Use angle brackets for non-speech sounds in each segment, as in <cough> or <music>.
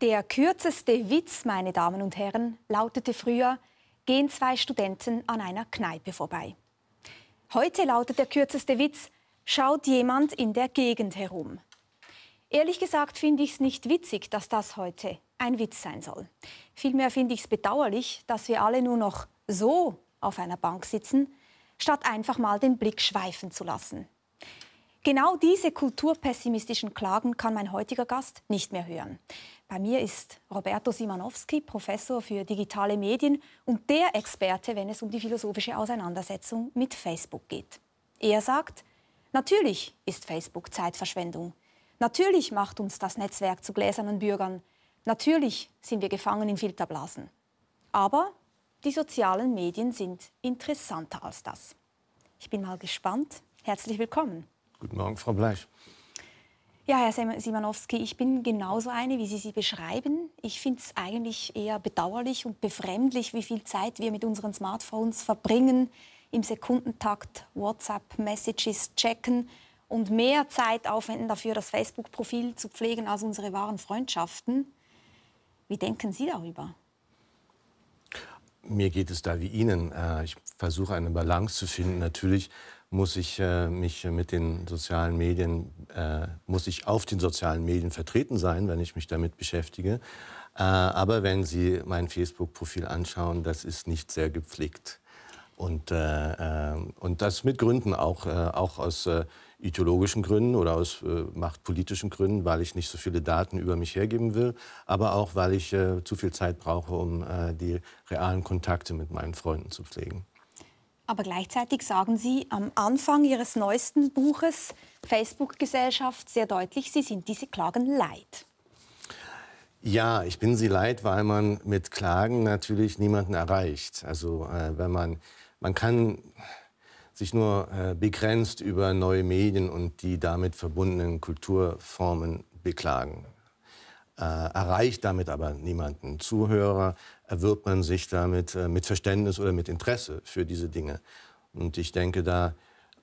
Der kürzeste Witz, meine Damen und Herren, lautete früher, gehen zwei Studenten an einer Kneipe vorbei. Heute lautet der kürzeste Witz, schaut jemand in der Gegend herum. Ehrlich gesagt finde ich es nicht witzig, dass das heute ein Witz sein soll. Vielmehr finde ich es bedauerlich, dass wir alle nur noch so auf einer Bank sitzen, statt einfach mal den Blick schweifen zu lassen. Genau diese kulturpessimistischen Klagen kann mein heutiger Gast nicht mehr hören. Bei mir ist Roberto Simanowski, Professor für digitale Medien und der Experte, wenn es um die philosophische Auseinandersetzung mit Facebook geht. Er sagt, natürlich ist Facebook Zeitverschwendung. Natürlich macht uns das Netzwerk zu gläsernen Bürgern. Natürlich sind wir gefangen in Filterblasen. Aber die sozialen Medien sind interessanter als das. Ich bin mal gespannt. Herzlich willkommen. Guten Morgen, Frau Bleich. Ja, Herr Simanowski, ich bin genauso eine, wie Sie sie beschreiben. Ich finde es eigentlich eher bedauerlich und befremdlich, wie viel Zeit wir mit unseren Smartphones verbringen, im Sekundentakt WhatsApp-Messages checken und mehr Zeit aufwenden dafür, das Facebook-Profil zu pflegen als unsere wahren Freundschaften. Wie denken Sie darüber? Mir geht es da wie Ihnen. Äh, ich versuche eine Balance zu finden. Natürlich muss ich äh, mich äh, mit den sozialen Medien, äh, muss ich auf den sozialen Medien vertreten sein, wenn ich mich damit beschäftige. Äh, aber wenn Sie mein Facebook-Profil anschauen, das ist nicht sehr gepflegt. Und, äh, äh, und das mit Gründen auch, auch aus ideologischen Gründen oder aus machtpolitischen Gründen, weil ich nicht so viele Daten über mich hergeben will, aber auch weil ich zu viel Zeit brauche, um die realen Kontakte mit meinen Freunden zu pflegen. Aber gleichzeitig sagen Sie am Anfang Ihres neuesten Buches Facebook-Gesellschaft sehr deutlich, Sie sind diese Klagen leid. Ja, ich bin sie leid, weil man mit Klagen natürlich niemanden erreicht. Also äh, wenn man, man kann sich nur äh, begrenzt über neue Medien und die damit verbundenen Kulturformen beklagen. Äh, erreicht damit aber niemanden. Zuhörer erwirbt man sich damit äh, mit Verständnis oder mit Interesse für diese Dinge. Und ich denke da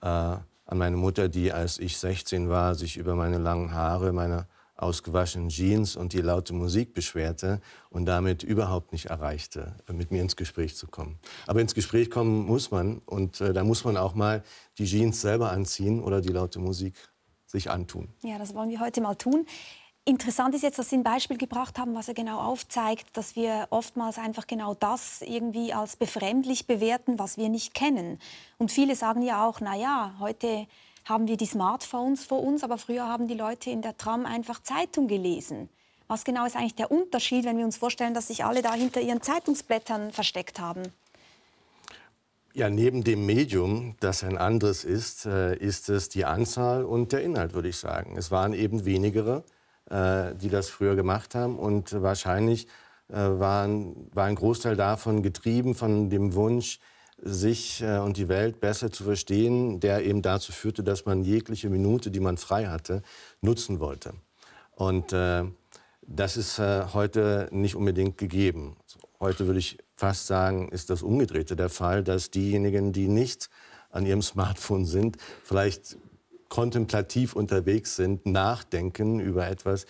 äh, an meine Mutter, die, als ich 16 war, sich über meine langen Haare, meine ausgewaschenen Jeans und die laute Musik beschwerte und damit überhaupt nicht erreichte, äh, mit mir ins Gespräch zu kommen. Aber ins Gespräch kommen muss man und äh, da muss man auch mal die Jeans selber anziehen oder die laute Musik sich antun. Ja, das wollen wir heute mal tun. Interessant ist jetzt, dass Sie ein Beispiel gebracht haben, was er genau aufzeigt, dass wir oftmals einfach genau das irgendwie als befremdlich bewerten, was wir nicht kennen. Und viele sagen ja auch, na ja, heute haben wir die Smartphones vor uns, aber früher haben die Leute in der Tram einfach Zeitung gelesen. Was genau ist eigentlich der Unterschied, wenn wir uns vorstellen, dass sich alle da hinter ihren Zeitungsblättern versteckt haben? Ja, neben dem Medium, das ein anderes ist, äh, ist es die Anzahl und der Inhalt, würde ich sagen. Es waren eben wenigere äh, die das früher gemacht haben. Und wahrscheinlich äh, waren, war ein Großteil davon getrieben von dem Wunsch, sich äh, und die Welt besser zu verstehen, der eben dazu führte, dass man jegliche Minute, die man frei hatte, nutzen wollte. Und äh, das ist äh, heute nicht unbedingt gegeben. Heute würde ich fast sagen, ist das Umgedrehte der Fall, dass diejenigen, die nicht an ihrem Smartphone sind, vielleicht kontemplativ unterwegs sind, nachdenken über etwas,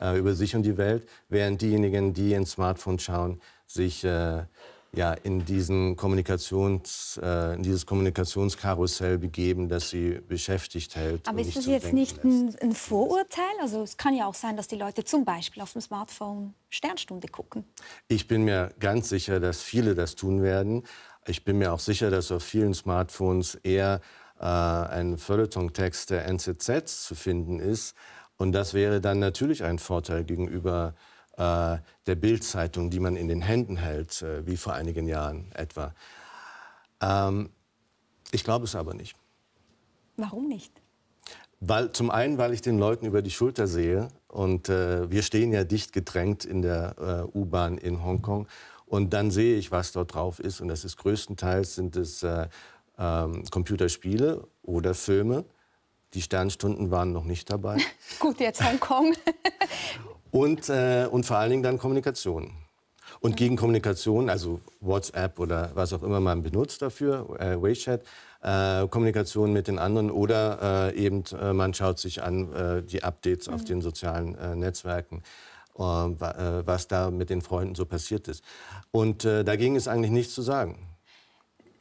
äh, über sich und die Welt, während diejenigen, die ins Smartphone schauen, sich äh, ja, in, diesen Kommunikations, äh, in dieses Kommunikationskarussell begeben, das sie beschäftigt hält. Aber ist das jetzt nicht ein, ein, Vorurteil? Also es kann ja auch sein, dass die Leute zum Beispiel auf dem Smartphone Sternstunde gucken. Ich bin mir ganz sicher, dass viele das tun werden. Ich bin mir auch sicher, dass auf vielen Smartphones eher äh, ein Feuilletontext der NZZ zu finden ist. Und das wäre dann natürlich ein Vorteil gegenüber äh, der Bildzeitung, die man in den Händen hält, äh, wie vor einigen Jahren etwa. Ähm, ich glaube es aber nicht. Warum nicht? Weil, zum einen, weil ich den Leuten über die Schulter sehe und äh, wir stehen ja dicht gedrängt in der äh, U-Bahn in Hongkong und dann sehe ich, was dort drauf ist und das ist größtenteils sind es äh, ähm, Computerspiele oder Filme. Die Sternstunden waren noch nicht dabei. <laughs> Gut, jetzt Hongkong. <laughs> und, äh, und vor allen Dingen dann Kommunikation. Und gegen Kommunikation, also WhatsApp oder was auch immer man benutzt dafür, äh, WeChat, äh, Kommunikation mit den anderen oder äh, eben äh, man schaut sich an äh, die Updates mhm. auf den sozialen äh, Netzwerken, was da mit den Freunden so passiert ist. Und dagegen ist eigentlich nichts zu sagen.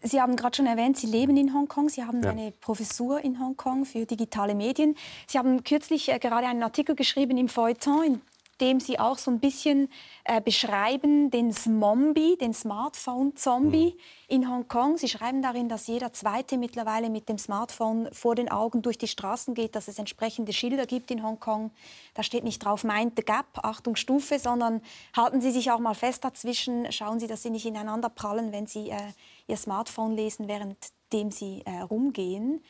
Sie haben gerade schon erwähnt, Sie leben in Hongkong, Sie haben ja. eine Professur in Hongkong für digitale Medien. Sie haben kürzlich äh, gerade einen Artikel geschrieben im Feuilleton, in dem Sie auch so ein bisschen äh, beschreiben, den Zombie, den Smartphone-Zombie mhm. in Hongkong. Sie schreiben darin, dass jeder Zweite mittlerweile mit dem Smartphone vor den Augen durch die Straßen geht, dass es entsprechende Schilder gibt in Hongkong. Da steht nicht drauf, mind the gap, Achtung Stufe, sondern halten Sie sich auch mal fest dazwischen, schauen Sie, dass Sie nicht ineinander prallen, wenn Sie äh, Ihr Smartphone lesen, währenddem Sie äh, rumgehen.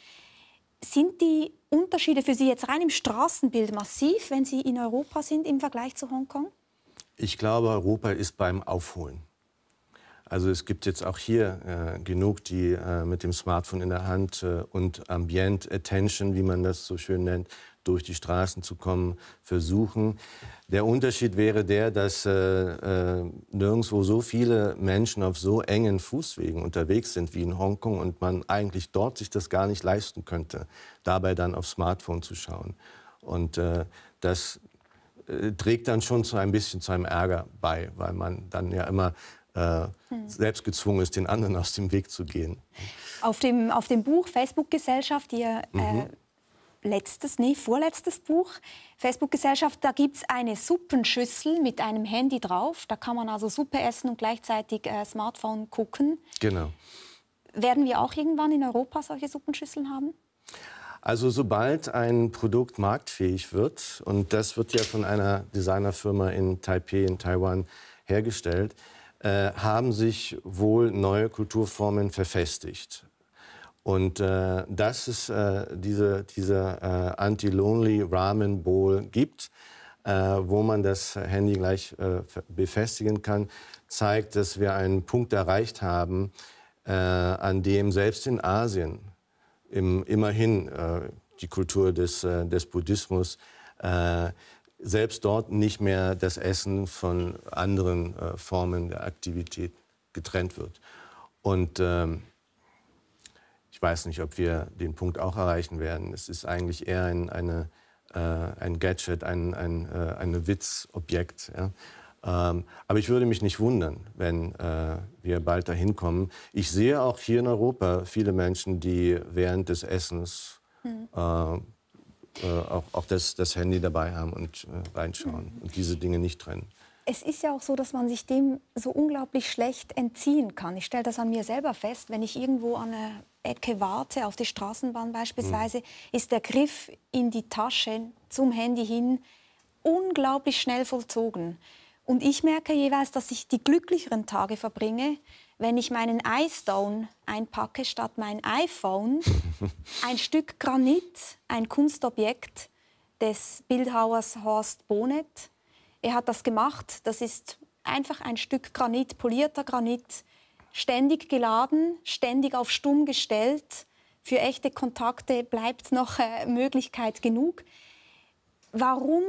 Sind die Unterschiede für Sie jetzt rein im Straßenbild massiv, wenn Sie in Europa sind im Vergleich zu Hongkong? Ich glaube, Europa ist beim Aufholen. Also es gibt jetzt auch hier äh, genug, die äh, mit dem Smartphone in der Hand äh, und Ambient Attention, wie man das so schön nennt, durch die Straßen zu kommen, versuchen. Der Unterschied wäre der, dass äh, äh, nirgendwo so viele Menschen auf so engen Fußwegen unterwegs sind wie in Hongkong und man eigentlich dort sich das gar nicht leisten könnte, dabei dann aufs Smartphone zu schauen. Und äh, das äh, trägt dann schon zu ein bisschen zu einem Ärger bei, weil man dann ja immer äh, hm. selbst gezwungen ist, den anderen aus dem Weg zu gehen. Auf dem, auf dem Buch Facebook-Gesellschaft, die ihr äh, mhm. äh, letztes, nee, vorletztes Buch, Facebook-Gesellschaft, da gibt es eine Suppenschüssel mit einem Handy drauf. Da kann man also Suppe essen und gleichzeitig äh, Smartphone gucken. Genau. Werden wir auch irgendwann in Europa solche Suppenschüsseln haben? Also sobald ein Produkt marktfähig wird, und das wird ja von einer Designerfirma in Taipei in Taiwan hergestellt, äh, haben sich wohl neue Kulturformen verfestigt. Und äh, dass es äh, diese, diese äh, Anti-Lonely Ramen Bowl gibt, äh, wo man das Handy gleich äh, befestigen kann, zeigt, dass wir einen Punkt erreicht haben, äh, an dem selbst in Asien im, immerhin äh, die Kultur des, äh, des Buddhismus äh, selbst dort nicht mehr das Essen von anderen äh, Formen der Aktivität getrennt wird. Und ähm, ich weiß nicht, ob wir den Punkt auch erreichen werden. Es ist eigentlich eher ein, eine, äh, ein Gadget, ein, ein äh, eine Witzobjekt. Ja? Ähm, aber ich würde mich nicht wundern, wenn äh, wir bald dahin kommen. Ich sehe auch hier in Europa viele Menschen, die während des Essens mhm. auch, auch das, das, Handy dabei haben und äh, reinschauen mhm. und diese Dinge nicht trennen es ist ja auch so, dass man sich dem so unglaublich schlecht entziehen kann. Ich stelle das an mir selber fest, wenn ich irgendwo an einer Ecke warte, auf die Straßenbahn beispielsweise, mhm. ist der Griff in die Tasche zum Handy hin unglaublich schnell vollzogen. Und ich merke jeweils, dass ich die glücklicheren Tage verbringe, wenn ich meinen iStone einpacke statt mein iPhone, <laughs> ein Stück Granit, ein Kunstobjekt des Bildhauers Horst Bonet, er hat das gemacht. Das ist einfach ein Stück Granit, polierter Granit, ständig geladen, ständig auf stumm gestellt. Für echte Kontakte bleibt noch äh, Möglichkeit genug. Warum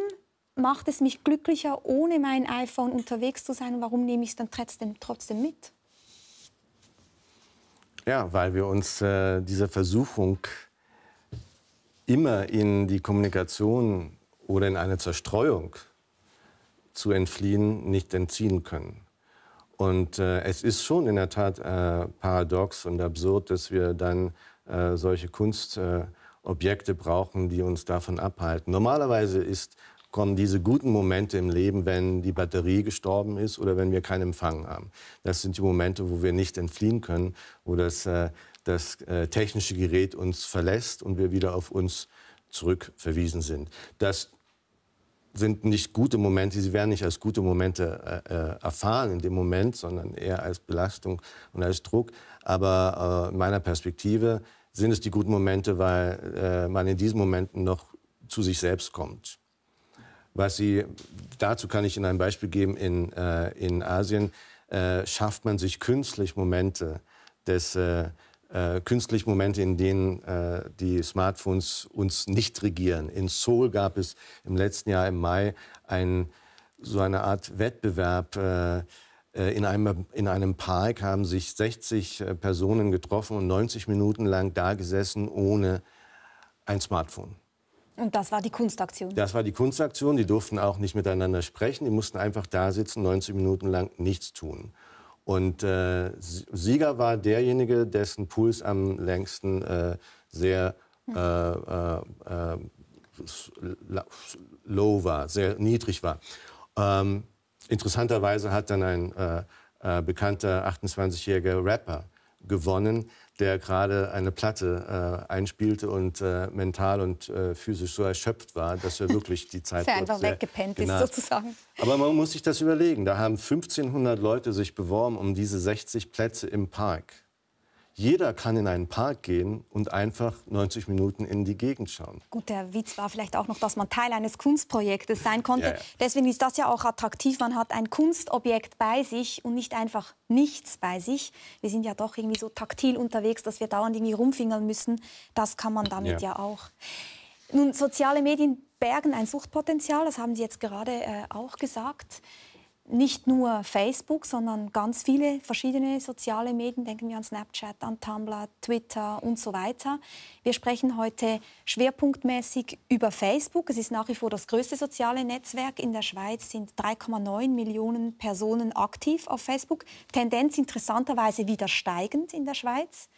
macht es mich glücklicher, ohne mein iPhone unterwegs zu sein? Warum nehme ich es dann trotzdem, trotzdem mit? Ja, weil wir uns äh, dieser Versuchung immer in die Kommunikation oder in eine Zerstreuung zu entfliehen, nicht entziehen können. Und äh, es ist schon in der Tat äh, paradox und absurd, dass wir dann äh, solche Kunstobjekte brauchen, die uns davon abhalten. Normalerweise ist, kommen diese guten Momente im Leben, wenn die Batterie gestorben ist oder wenn wir keinen Empfang haben. Das sind die Momente, wo wir nicht entfliehen können, wo das, äh, das äh, technische Gerät uns verlässt und wir wieder auf uns zurückverwiesen sind. Das sind nicht gute Momente, sie werden nicht als gute Momente äh, äh, erfahren in dem Moment, sondern eher als Belastung und als Druck. Aber äh, meiner Perspektive sind es die guten Momente, weil äh, man in diesen Momenten noch zu sich selbst kommt. Was sie, dazu kann ich Ihnen ein Beispiel geben, in, äh, in Asien äh, schafft man sich künstlich Momente des äh, künstlich Momente, in denen äh, die Smartphones uns nicht regieren. In Seoul gab es im letzten Jahr im Mai ein, so eine Art Wettbewerb. Äh, äh in einem, in einem Park haben sich 60 äh, Personen getroffen und 90 Minuten lang da gesessen ohne ein Smartphone. Und das war die Kunstaktion? Das war die Kunstaktion. Die durften auch nicht miteinander sprechen. Die mussten einfach da sitzen, 90 Minuten lang nichts tun. Und äh, Sieger war derjenige, dessen Puls am längsten äh, sehr äh, äh, äh low war, sehr niedrig war. Ähm, interessanterweise hat dann ein äh, bekannter 28-jähriger Rapper gewonnen, der gerade eine Platte äh, einspielte und äh, mental und äh, physisch so erschöpft war, dass er wirklich die Zeit... dass <laughs> er einfach weggepennt ist sozusagen. Aber man muss sich das überlegen. Da haben 1500 Leute sich beworben um diese 60 Plätze im Park. Jeder kann in einen Park gehen und einfach 90 Minuten in die Gegend schauen. Gut, der Witz war vielleicht auch noch, dass man Teil eines Kunstprojektes sein konnte. Ja, ja. Deswegen ist das ja auch attraktiv. Man hat ein Kunstobjekt bei sich und nicht einfach nichts bei sich. Wir sind ja doch irgendwie so taktil unterwegs, dass wir dauernd irgendwie rumfingern müssen. Das kann man damit ja, ja auch. Nun, soziale Medien bergen ein Suchtpotenzial, das haben Sie jetzt gerade äh, auch gesagt nicht nur Facebook, sondern ganz viele verschiedene soziale Medien. Denken wir an Snapchat, an Tumblr, Twitter und so weiter. Wir sprechen heute schwerpunktmäßig über Facebook. Es ist nach wie vor das größte soziale Netzwerk. In der Schweiz sind 3,9 Millionen Personen aktiv auf Facebook. Tendenz interessanterweise wieder steigend in der Schweiz.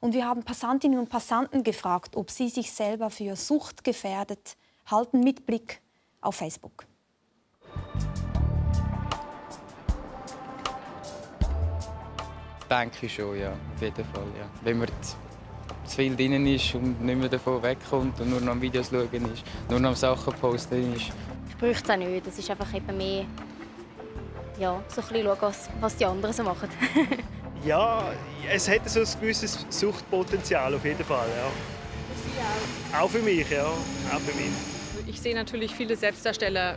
Und wir haben Passantinnen und Passanten gefragt, ob sie sich selber für suchtgefährdet halten mit Blick auf Facebook. Denke schon, ja. Auf jeden Fall, ja. Wenn man zu viel drin ist und nicht mehr davon wegkommt und nur noch Videos schauen ist, nur noch Sachen posten ist. Ich bräuchte es auch nicht. Es ist einfach eben mehr, ja, so ein bisschen schauen, was, die anderen so machen. <laughs> ja, es hat so ein gewisses Suchtpotenzial auf jeden Fall, ja. Für Sie auch? Auch für mich, ja. Auch für mich. Ich sehe natürlich viele Selbstdarsteller,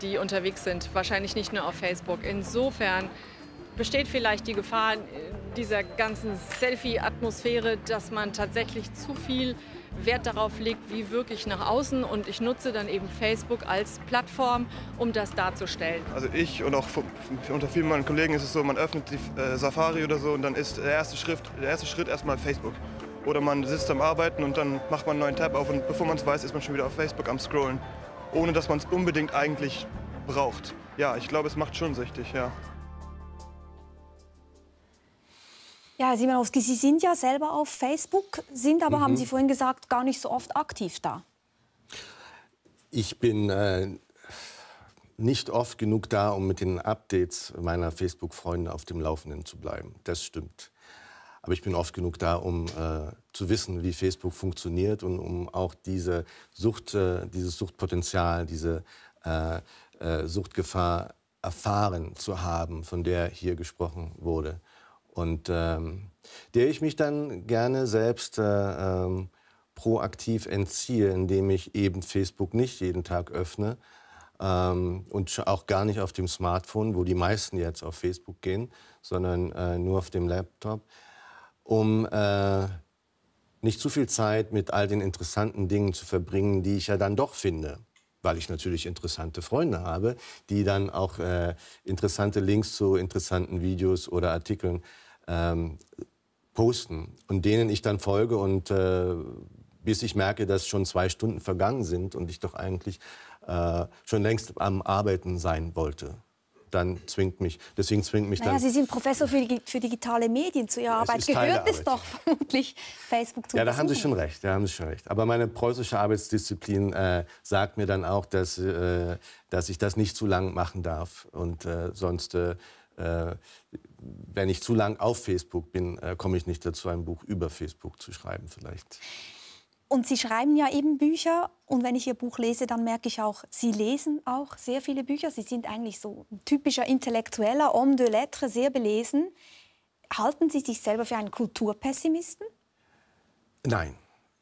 die unterwegs sind, wahrscheinlich nicht nur auf Facebook. Insofern besteht vielleicht die Gefahr dieser ganzen Selfie-Atmosphäre, dass man tatsächlich zu viel Wert darauf legt, wie wirklich nach außen. Und ich nutze dann eben Facebook als Plattform, um das darzustellen. Also ich und auch unter vielen meinen Kollegen ist es so, man öffnet die äh, Safari oder so und dann ist der erste, Schrift, der erste Schritt erstmal Facebook. Oder man sitzt am Arbeiten und dann macht man einen neuen Tab auf und bevor man es weiß, ist man schon wieder auf Facebook am Scrollen. Ohne dass man es unbedingt eigentlich braucht. Ja, ich glaube, es macht schon süchtig, ja. Ja, Herr Simanowski, Sie sind ja selber auf Facebook, sind aber, mhm. haben Sie vorhin gesagt, gar nicht so oft aktiv da. Ich bin äh, nicht oft genug da, um mit den Updates meiner Facebook-Freunde auf dem Laufenden zu bleiben. Das stimmt. Aber ich bin oft genug da, um äh, zu wissen, wie Facebook funktioniert und um auch diese Sucht, äh, dieses Suchtpotenzial, diese äh, äh, Suchtgefahr erfahren zu haben, von der hier gesprochen wurde und ähm, der ich mich dann gerne selbst äh, ähm, proaktiv entziehe, indem ich eben Facebook nicht jeden Tag öffne ähm, und auch gar nicht auf dem Smartphone, wo die meisten jetzt auf Facebook gehen, sondern äh, nur auf dem Laptop, um äh, nicht zu viel Zeit mit all den interessanten Dingen zu verbringen, die ich ja dann doch finde weil ich natürlich interessante Freunde habe, die dann auch äh, interessante Links zu interessanten Videos oder Artikeln ähm, posten und denen ich dann folge und äh, bis ich merke, dass schon zwei Stunden vergangen sind und ich doch eigentlich äh, schon längst am Arbeiten sein wollte. Dann zwingt mich, deswegen zwingt mich naja, dann. Sie sind Professor für, für digitale Medien zu Ihrer Arbeit. Gehört es doch vermutlich, Facebook zu Ja, da haben Sie schon recht, da haben Sie schon recht. Aber meine preußische Arbeitsdisziplin äh, sagt mir dann auch, dass, äh, dass ich das nicht zu lang machen darf und äh, sonst äh, wenn ich zu lang auf Facebook bin, äh, komme ich nicht dazu, ein Buch über Facebook zu schreiben vielleicht. Und Sie schreiben ja eben Bücher. Und wenn ich Ihr Buch lese, dann merke ich auch, Sie lesen auch sehr viele Bücher. Sie sind eigentlich so ein typischer Intellektueller, homme de lettres, sehr belesen. Halten Sie sich selber für einen Kulturpessimisten? Nein,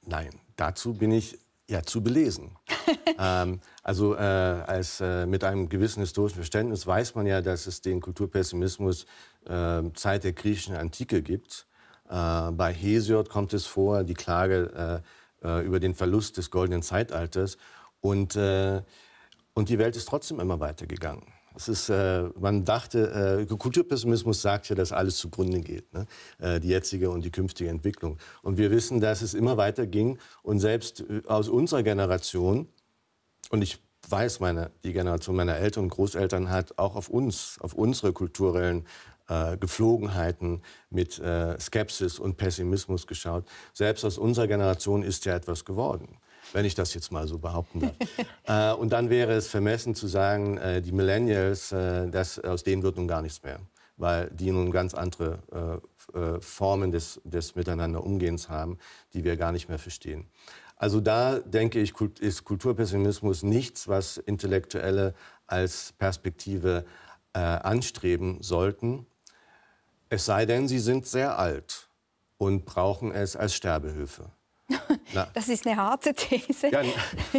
nein. Dazu bin ich ja, zu belesen. <laughs> ähm, also äh, als, äh, mit einem gewissen historischen Verständnis weiß man ja, dass es den Kulturpessimismus äh, Zeit der griechischen Antike gibt. Äh, bei Hesiod kommt es vor, die Klage äh, äh, über den Verlust des goldenen Zeitalters. Und, und die Welt ist trotzdem immer weitergegangen. Es ist, äh, man dachte, äh, Kulturpessimismus sagt ja, dass alles zugrunde geht, ne? äh, die jetzige und die künftige Entwicklung. Und wir wissen, dass es immer weiter ging und selbst äh, aus unserer Generation, und ich weiß, meine, die Generation meiner Eltern und Großeltern hat auch auf uns, auf unsere kulturellen äh, Geflogenheiten mit äh, Skepsis und Pessimismus geschaut. Selbst aus unserer Generation ist ja etwas geworden wenn ich das jetzt mal so behaupten darf. <laughs> äh, und dann wäre es vermessen zu sagen, äh, die Millennials, äh, das, aus denen wird nun gar nichts mehr, weil die nun ganz andere äh, äh, Formen des, des miteinander haben, die wir gar nicht mehr verstehen. Also da denke ich, ist Kulturpessimismus nichts, was Intellektuelle als Perspektive äh, anstreben sollten. Es sei denn, sie sind sehr alt und brauchen es als Sterbehilfe. Na. <laughs> Das ist eine harte These. Ja,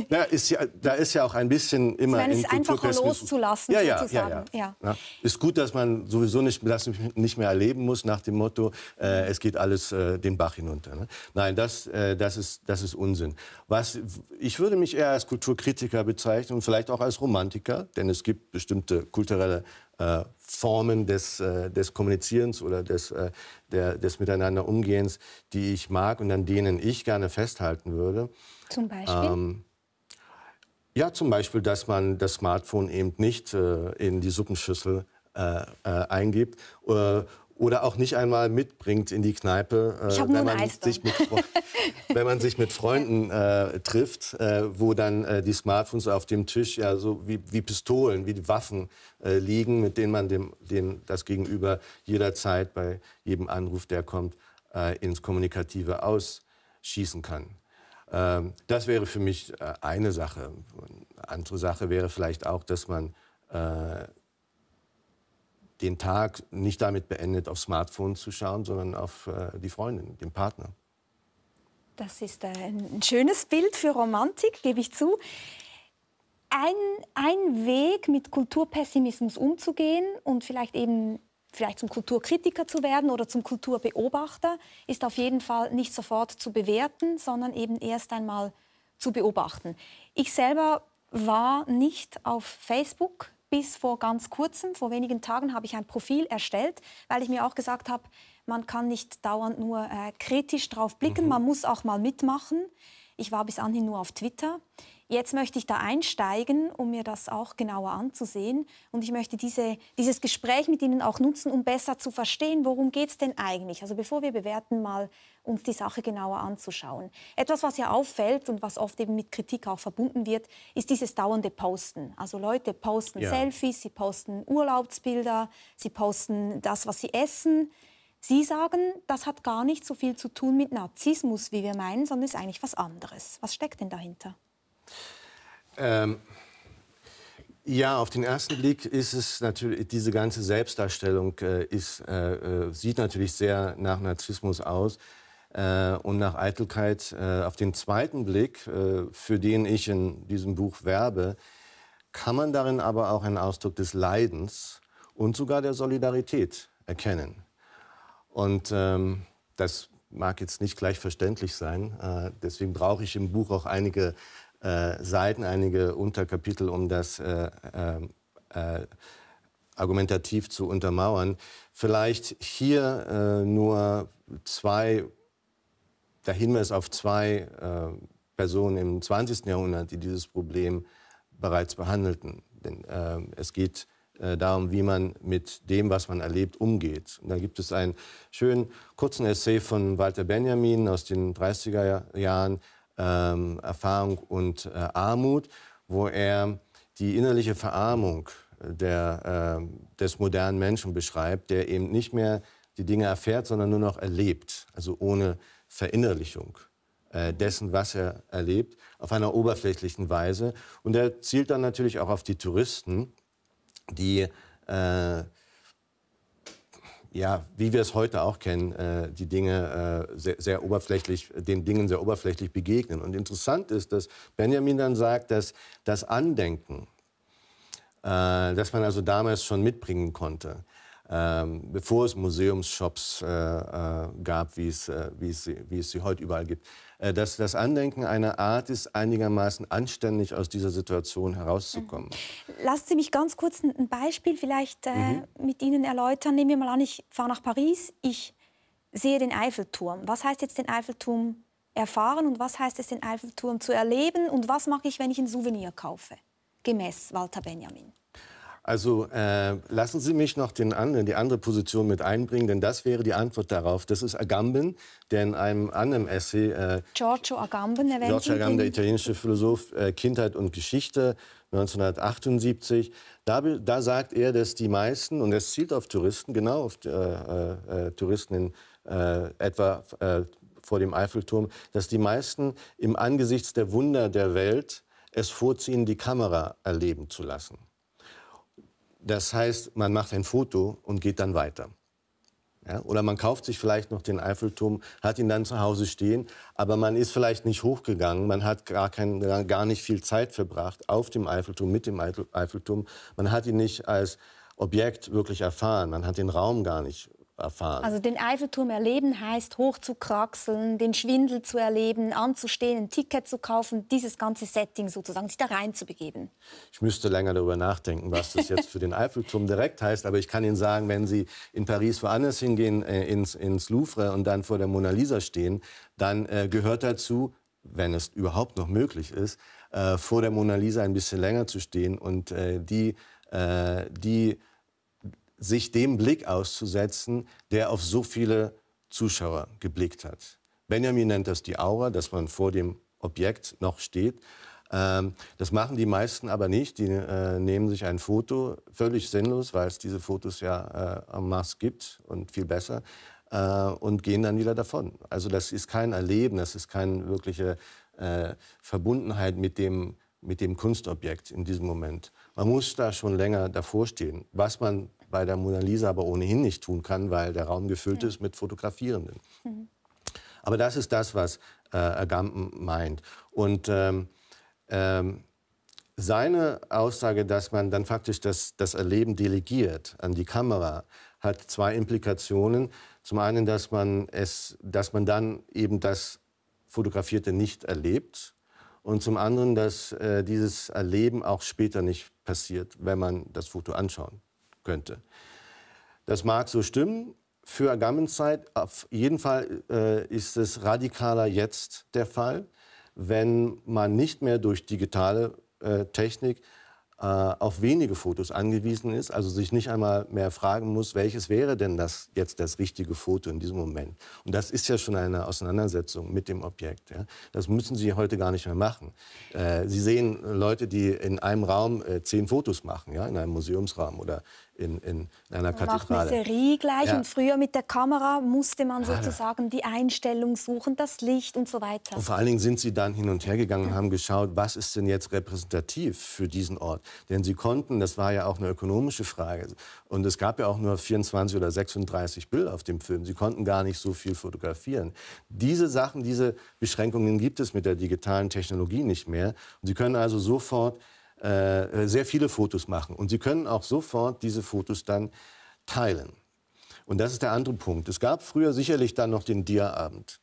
na, ist ja, da ist ja auch ein bisschen immer. Ich meine, es einfach loszulassen, ja, ja, sozusagen. Ja, ja. ist gut, dass man sowieso nicht, das nicht mehr erleben muss, nach dem Motto, äh, es geht alles äh, den Bach hinunter. Ne? Nein, das, äh, das, ist, das ist Unsinn. Was, ich würde mich eher als Kulturkritiker bezeichnen und vielleicht auch als Romantiker, denn es gibt bestimmte kulturelle äh, Formen des, äh, des Kommunizierens oder des, äh, der, des Miteinander umgehens, die ich mag und an denen ich gerne festhalten würde. Zum Beispiel? Ähm, ja, zum Beispiel, dass man das Smartphone eben nicht äh, in die Suppenschüssel äh, äh, eingibt äh, oder auch nicht einmal mitbringt in die Kneipe, äh, wenn, man sich mit, <laughs> wenn man sich mit Freunden äh, trifft, äh, wo dann äh, die Smartphones auf dem Tisch ja so wie, wie Pistolen, wie Waffen äh, liegen, mit denen man dem, dem, das Gegenüber jederzeit bei jedem Anruf, der kommt, äh, ins Kommunikative ausschießen kann. Ähm, das wäre für mich eine Sache. Eine andere Sache wäre vielleicht auch, dass man den Tag nicht damit beendet, aufs Smartphone zu schauen, sondern auf äh, die Freundin, den Partner. Das ist äh, ein schönes Bild für Romantik, gebe ich zu. Ein, ein Weg, mit Kulturpessimismus umzugehen und vielleicht eben vielleicht zum Kulturkritiker zu werden oder zum Kulturbeobachter, ist auf jeden Fall nicht sofort zu bewerten, sondern eben erst einmal zu beobachten. Ich selber war nicht auf Facebook, bis vor ganz kurzem, vor wenigen Tagen, habe ich ein Profil erstellt, weil ich mir auch gesagt habe, man kann nicht dauernd nur äh, kritisch drauf blicken, mhm. man muss auch mal mitmachen. Ich war bis anhin nur auf Twitter. Jetzt möchte ich da einsteigen, um mir das auch genauer anzusehen. Und ich möchte diese, dieses Gespräch mit Ihnen auch nutzen, um besser zu verstehen, worum geht es denn eigentlich. Also bevor wir bewerten, mal uns die Sache genauer anzuschauen. Etwas, was ja auffällt und was oft eben mit Kritik auch verbunden wird, ist dieses dauernde Posten. Also Leute posten ja. Selfies, sie posten Urlaubsbilder, sie posten das, was sie essen. Sie sagen, das hat gar nicht so viel zu tun mit Narzissmus, wie wir meinen, sondern ist eigentlich was anderes. Was steckt denn dahinter? Ähm, ja, auf den ersten Blick ist es natürlich, diese ganze Selbstdarstellung äh, ist, äh, äh sieht natürlich sehr nach Narzissmus aus äh, und nach Eitelkeit. Äh, auf den zweiten Blick, äh, für den ich in diesem Buch werbe, kann man darin aber auch einen Ausdruck des Leidens und sogar der Solidarität erkennen. Und ähm, das mag jetzt nicht gleich verständlich sein, deswegen brauche ich im Buch auch einige äh, Seiten, einige Unterkapitel, um das äh, äh, äh argumentativ zu untermauern. Vielleicht hier äh, nur zwei, der Hinweis auf zwei äh, Personen im 20. Jahrhundert, die dieses Problem bereits behandelten. Denn es geht darum, wie man mit dem, was man erlebt, umgeht. Und da gibt es einen schönen kurzen Essay von Walter Benjamin aus den 30er Jahren, ähm, Erfahrung und äh, Armut, wo er die innerliche Verarmung äh, der, äh, des modernen Menschen beschreibt, der eben nicht mehr die Dinge erfährt, sondern nur noch erlebt, also ohne Verinnerlichung äh, dessen, was er erlebt, auf einer oberflächlichen Weise. Und er zielt dann natürlich auch auf die Touristen, die äh, ja, wie wir es heute auch kennen, äh, die Dinge äh, sehr, sehr, oberflächlich, den Dingen sehr oberflächlich begegnen. Und interessant ist, dass Benjamin dann sagt, dass das Andenken, äh, das man also damals schon mitbringen konnte, ähm, bevor es Museumsshops äh, äh, gab, wie es, äh, wie, es, wie es sie heute überall gibt. Äh, dass das Andenken einer Art ist, einigermaßen anständig aus dieser Situation herauszukommen. Äh, lassen Sie mich ganz kurz ein Beispiel vielleicht äh, mhm. mit Ihnen erläutern. Nehmen wir mal an, ich fahre nach Paris, ich sehe den Eiffelturm. Was heißt jetzt den Eiffelturm erfahren und was heißt es, den Eiffelturm zu erleben und was mache ich, wenn ich ein Souvenir kaufe? Gemäß Walter Benjamin. Also äh, lassen Sie mich noch den anderen, die andere Position mit einbringen, denn das wäre die Antwort darauf. Das ist Agamben, der in einem anderen Essay äh, Giorgio Agamben Giorgio Agamben, der italienische Philosoph äh, Kindheit und Geschichte 1978. Da, da, sagt er, dass die meisten und das zielt auf Touristen, genau auf äh, äh, äh, Touristen in etwa vor dem Eiffelturm, dass die meisten im Angesichts der Wunder der Welt es vorziehen, die Kamera erleben zu lassen. Das heißt, man macht ein Foto und geht dann weiter. Ja, oder man kauft sich vielleicht noch den Eiffelturm, hat ihn dann zu Hause stehen, aber man ist vielleicht nicht hochgegangen, man hat gar, kein, gar nicht viel Zeit verbracht auf dem Eiffelturm, mit dem Eiffelturm. Man hat ihn nicht als Objekt wirklich erfahren, man hat den Raum gar nicht erfahren? Also den Eiffelturm erleben heißt hochzukraxeln, den Schwindel zu erleben, anzustehen, ein Ticket zu kaufen, dieses ganze Setting sozusagen, sich da reinzubegeben. Ich müsste länger darüber nachdenken, was das jetzt für den Eiffelturm direkt heißt, aber ich kann Ihnen sagen, wenn Sie in Paris woanders hingehen, äh, ins, ins Louvre und dann vor der Mona Lisa stehen, dann äh, gehört dazu, wenn es überhaupt noch möglich ist, äh, vor der Mona Lisa ein bisschen länger zu stehen und äh, die, äh, die sich dem Blick auszusetzen, der auf so viele Zuschauer geblickt hat. Benjamin nennt das die Aura, dass man vor dem Objekt noch steht. Ähm, das machen die meisten aber nicht. Die äh, nehmen sich ein Foto, völlig sinnlos, weil es diese Fotos ja am äh, Mars gibt und viel besser, äh, und gehen dann wieder davon. Also das ist kein Erleben, das ist keine wirkliche Verbundenheit mit dem, mit dem Kunstobjekt in diesem Moment. Man muss da schon länger davor stehen. Was man bei der Mona Lisa aber ohnehin nicht tun kann, weil der Raum gefüllt mhm. ist mit Fotografierenden. Mhm. Aber das ist das, was äh, Gampen meint. Und ähm, ähm, seine Aussage, dass man dann faktisch das, das Erleben delegiert an die Kamera, hat zwei Implikationen. Zum einen, dass man, es, dass man dann eben das Fotografierte nicht erlebt. Und zum anderen, dass äh, dieses Erleben auch später nicht passiert, wenn man das Foto anschaut könnte. Das mag so stimmen für Agamenzeit. Auf jeden Fall äh, ist es radikaler jetzt der Fall, wenn man nicht mehr durch digitale äh, Technik äh, auf wenige Fotos angewiesen ist, also sich nicht einmal mehr fragen muss, welches wäre denn das jetzt das richtige Foto in diesem Moment. Und das ist ja schon eine Auseinandersetzung mit dem Objekt. Ja? Das müssen Sie heute gar nicht mehr machen. Äh, sie sehen Leute, die in einem Raum äh, zehn Fotos machen, ja, in einem Museumsraum oder in, in einer man Kathedrale. Macht Messerie gleich ja. und früher mit der Kamera musste man sozusagen die Einstellung suchen, das Licht und so weiter. Und vor allen Dingen sind sie dann hin und her gegangen und haben geschaut, was ist denn jetzt repräsentativ für diesen Ort. Denn sie konnten, das war ja auch eine ökonomische Frage, und es gab ja auch nur 24 oder 36 Bilder auf dem Film, sie konnten gar nicht so viel fotografieren. Diese Sachen, diese Beschränkungen gibt es mit der digitalen Technologie nicht mehr. Und sie können also sofort äh, äh, sehr viele Fotos machen. Und Sie können auch sofort diese Fotos dann teilen. Und das ist der andere Punkt. Es gab früher sicherlich dann noch den Dia-Abend,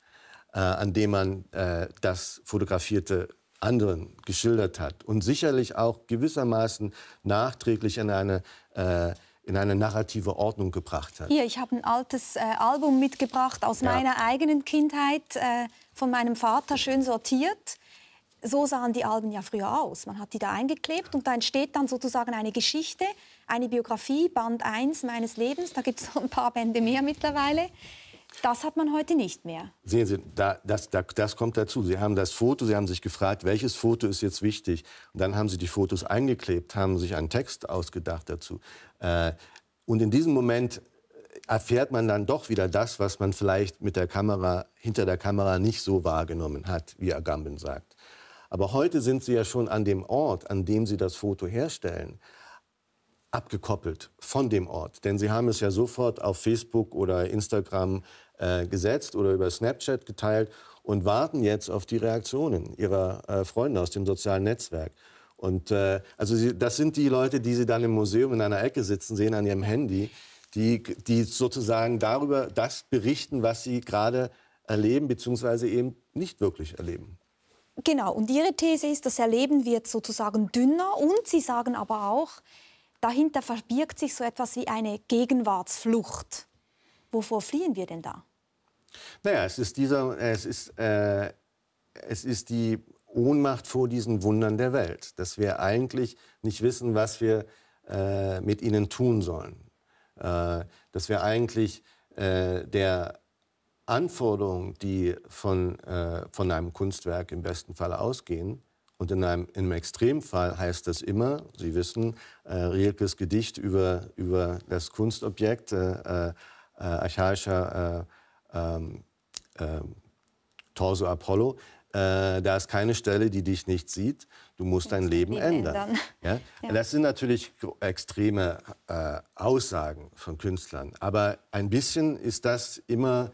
äh, an dem man äh, das Fotografierte anderen geschildert hat und sicherlich auch gewissermaßen nachträglich in eine äh, in eine narrative Ordnung gebracht hat. Hier, ich habe ein altes äh, Album mitgebracht aus ja. meiner eigenen Kindheit, äh, von meinem Vater schön sortiert so sahen die Alben ja früher aus. Man hat die da eingeklebt und da entsteht dann sozusagen eine Geschichte, eine Biografie, Band 1 meines Lebens. Da gibt es <laughs> noch ein paar Bände mehr mittlerweile. Das hat man heute nicht mehr. Sehen Sie, da, das, da, das kommt dazu. Sie haben das Foto, Sie haben sich gefragt, welches Foto ist jetzt wichtig. Und dann haben Sie die Fotos eingeklebt, haben sich einen Text ausgedacht dazu. Äh, und in diesem Moment erfährt man dann doch wieder das, was man vielleicht mit der Kamera, hinter der Kamera nicht so wahrgenommen hat, wie Agamben sagt. Aber heute sind Sie ja schon an dem Ort, an dem Sie das Foto herstellen, abgekoppelt von dem Ort. Denn Sie haben es ja sofort auf Facebook oder Instagram äh, gesetzt oder über Snapchat geteilt und warten jetzt auf die Reaktionen Ihrer äh, Freunde aus dem sozialen Netzwerk. Und äh, also Sie, das sind die Leute, die Sie dann im Museum in einer Ecke sitzen sehen an Ihrem Handy, die, die sozusagen darüber das berichten, was Sie gerade erleben, beziehungsweise eben nicht wirklich erleben. Genau, und Ihre These ist, das Erleben wird sozusagen dünner und Sie sagen aber auch, dahinter verbirgt sich so etwas wie eine Gegenwartsflucht. Wovor fliehen wir denn da? Naja, es ist, dieser, es ist, äh, es ist die Ohnmacht vor diesen Wundern der Welt, dass wir eigentlich nicht wissen, was wir äh, mit ihnen tun sollen, äh, dass wir eigentlich äh, der Anforderungen, die von, äh, von einem Kunstwerk im besten Fall ausgehen, und in einem, in einem Extremfall heißt das immer, Sie wissen, äh, Rilkes Gedicht über, über das Kunstobjekt äh, äh, äh archaischer äh, ähm, ähm, Torso Apollo, äh, da ist keine Stelle, die dich nicht sieht. Du musst dein Leben ändern. ändern. <laughs> Ja? ja? Das sind natürlich extreme äh, Aussagen von Künstlern. Aber ein bisschen ist das immer,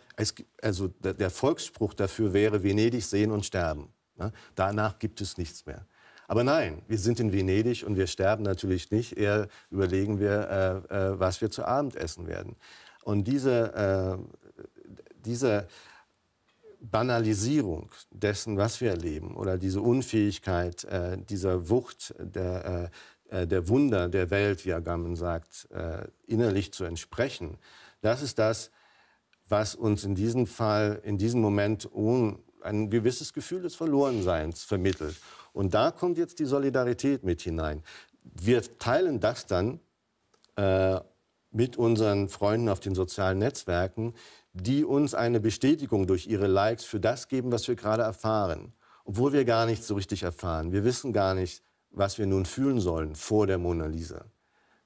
also der Volksspruch dafür wäre, Venedig sehen und sterben. Ja? Danach gibt es nichts mehr. Aber nein, wir sind in Venedig und wir sterben natürlich nicht. Eher überlegen wir, äh, äh, was wir zu Abend essen werden. Und diese, äh, diese Banalisierung dessen, was wir erleben, oder diese Unfähigkeit äh, dieser Wucht der, äh, äh, der Wunder der Welt, wie Agamben sagt, äh, innerlich zu entsprechen, das ist das, was uns in diesem Fall, in diesem Moment ohne ein gewisses Gefühl des Verlorenseins vermittelt. Und da kommt jetzt die Solidarität mit hinein. Wir teilen das dann äh, mit unseren Freunden auf den sozialen Netzwerken, die uns eine Bestätigung durch ihre Likes für das geben, was wir gerade erfahren, obwohl wir gar nichts so richtig erfahren. Wir wissen gar nicht, was wir nun fühlen sollen vor der Mona Lisa.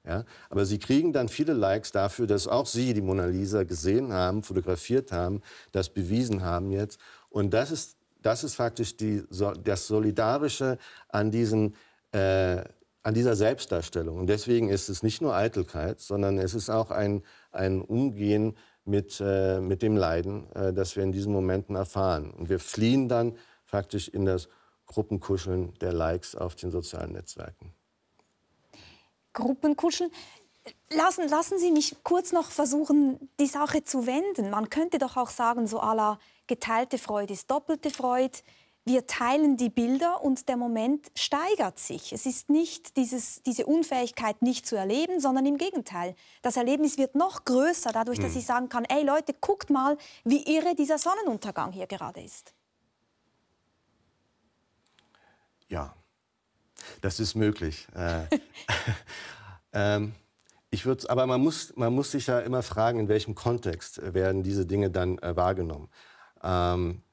Ja? Aber sie kriegen dann viele Likes dafür, dass auch sie die Mona Lisa gesehen haben, fotografiert haben, das bewiesen haben jetzt. Und das ist, das ist faktisch die, das Solidarische an, diesen, äh, an dieser Selbstdarstellung. Und deswegen ist es nicht nur Eitelkeit, sondern es ist auch ein, ein Umgehen mit, äh, mit dem Leiden, äh, das wir in diesen Momenten erfahren. Und wir fliehen dann faktisch in das Gruppenkuscheln der Likes auf den sozialen Netzwerken. Gruppenkuscheln. Lassen, lassen Sie mich kurz noch versuchen, die Sache zu wenden. Man könnte doch auch sagen, so à la geteilte Freude ist doppelte Freude wir teilen die Bilder und der Moment steigert sich. Es ist nicht dieses, diese Unfähigkeit, nicht zu erleben, sondern im Gegenteil. Das Erlebnis wird noch größer, dadurch, dass hm. ich sagen kann, ey Leute, guckt mal, wie irre dieser Sonnenuntergang hier gerade ist. Ja, das ist möglich. Äh, <laughs> ähm, ich würde, aber man muss, man muss sich ja immer fragen, in welchem Kontext werden diese Dinge dann äh, wahrgenommen. Ähm,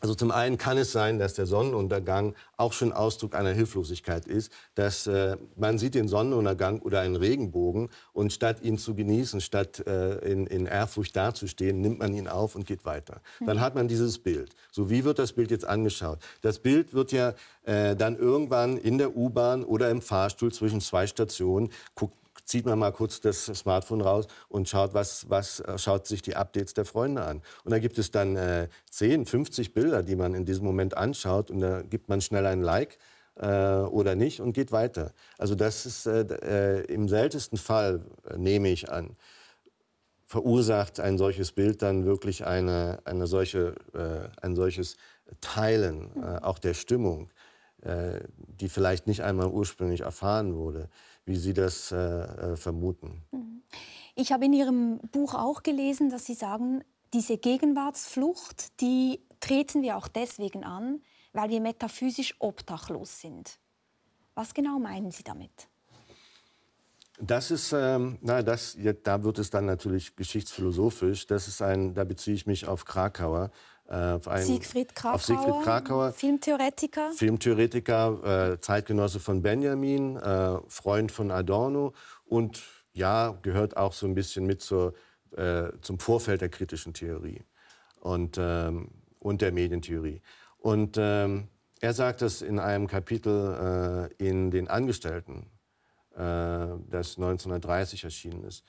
also zum einen kann es sein, dass der Sonnenuntergang auch schon Ausdruck einer Hilflosigkeit ist, dass äh, man sieht den Sonnenuntergang oder einen Regenbogen und statt ihn zu genießen, statt äh, in, in, Ehrfurcht dazustehen, nimmt man ihn auf und geht weiter. Mhm. Dann hat man dieses Bild. So wie wird das Bild jetzt angeschaut? Das Bild wird ja äh, dann irgendwann in der U-Bahn oder im Fahrstuhl zwischen zwei Stationen guckt zieht man mal kurz das Smartphone raus und schaut, was, was äh, schaut sich die Updates der Freunde an. Und da gibt es dann äh, 10, 50 Bilder, die man in diesem Moment anschaut und da gibt man schnell ein Like äh, oder nicht und geht weiter. Also das ist äh, äh im seltensten Fall, nehme ich an, verursacht ein solches Bild dann wirklich eine, eine solche, äh, ein solches Teilen äh, auch der Stimmung, die vielleicht nicht einmal ursprünglich erfahren wurde wie Sie das äh, äh vermuten. Mhm. Ich habe in Ihrem Buch auch gelesen, dass Sie sagen, diese Gegenwartsflucht, die treten wir auch deswegen an, weil wir metaphysisch obdachlos sind. Was genau meinen Sie damit? Das ist, ähm, na, das, ja, da wird es dann natürlich geschichtsphilosophisch. Das ist ein, da beziehe ich mich auf Krakauer. Äh, Einen, Siegfried Krakauer, auf Siegfried Krakauer, Filmtheoretiker, Filmtheoretiker, äh, Zeitgenosse von Benjamin, äh, Freund von Adorno und ja, gehört auch so ein bisschen mit zur, äh, zum Vorfeld der kritischen Theorie und, ähm, und der Medientheorie. Und ähm, er sagt das in einem Kapitel äh, in den Angestellten, äh, das 1930 erschienen ist,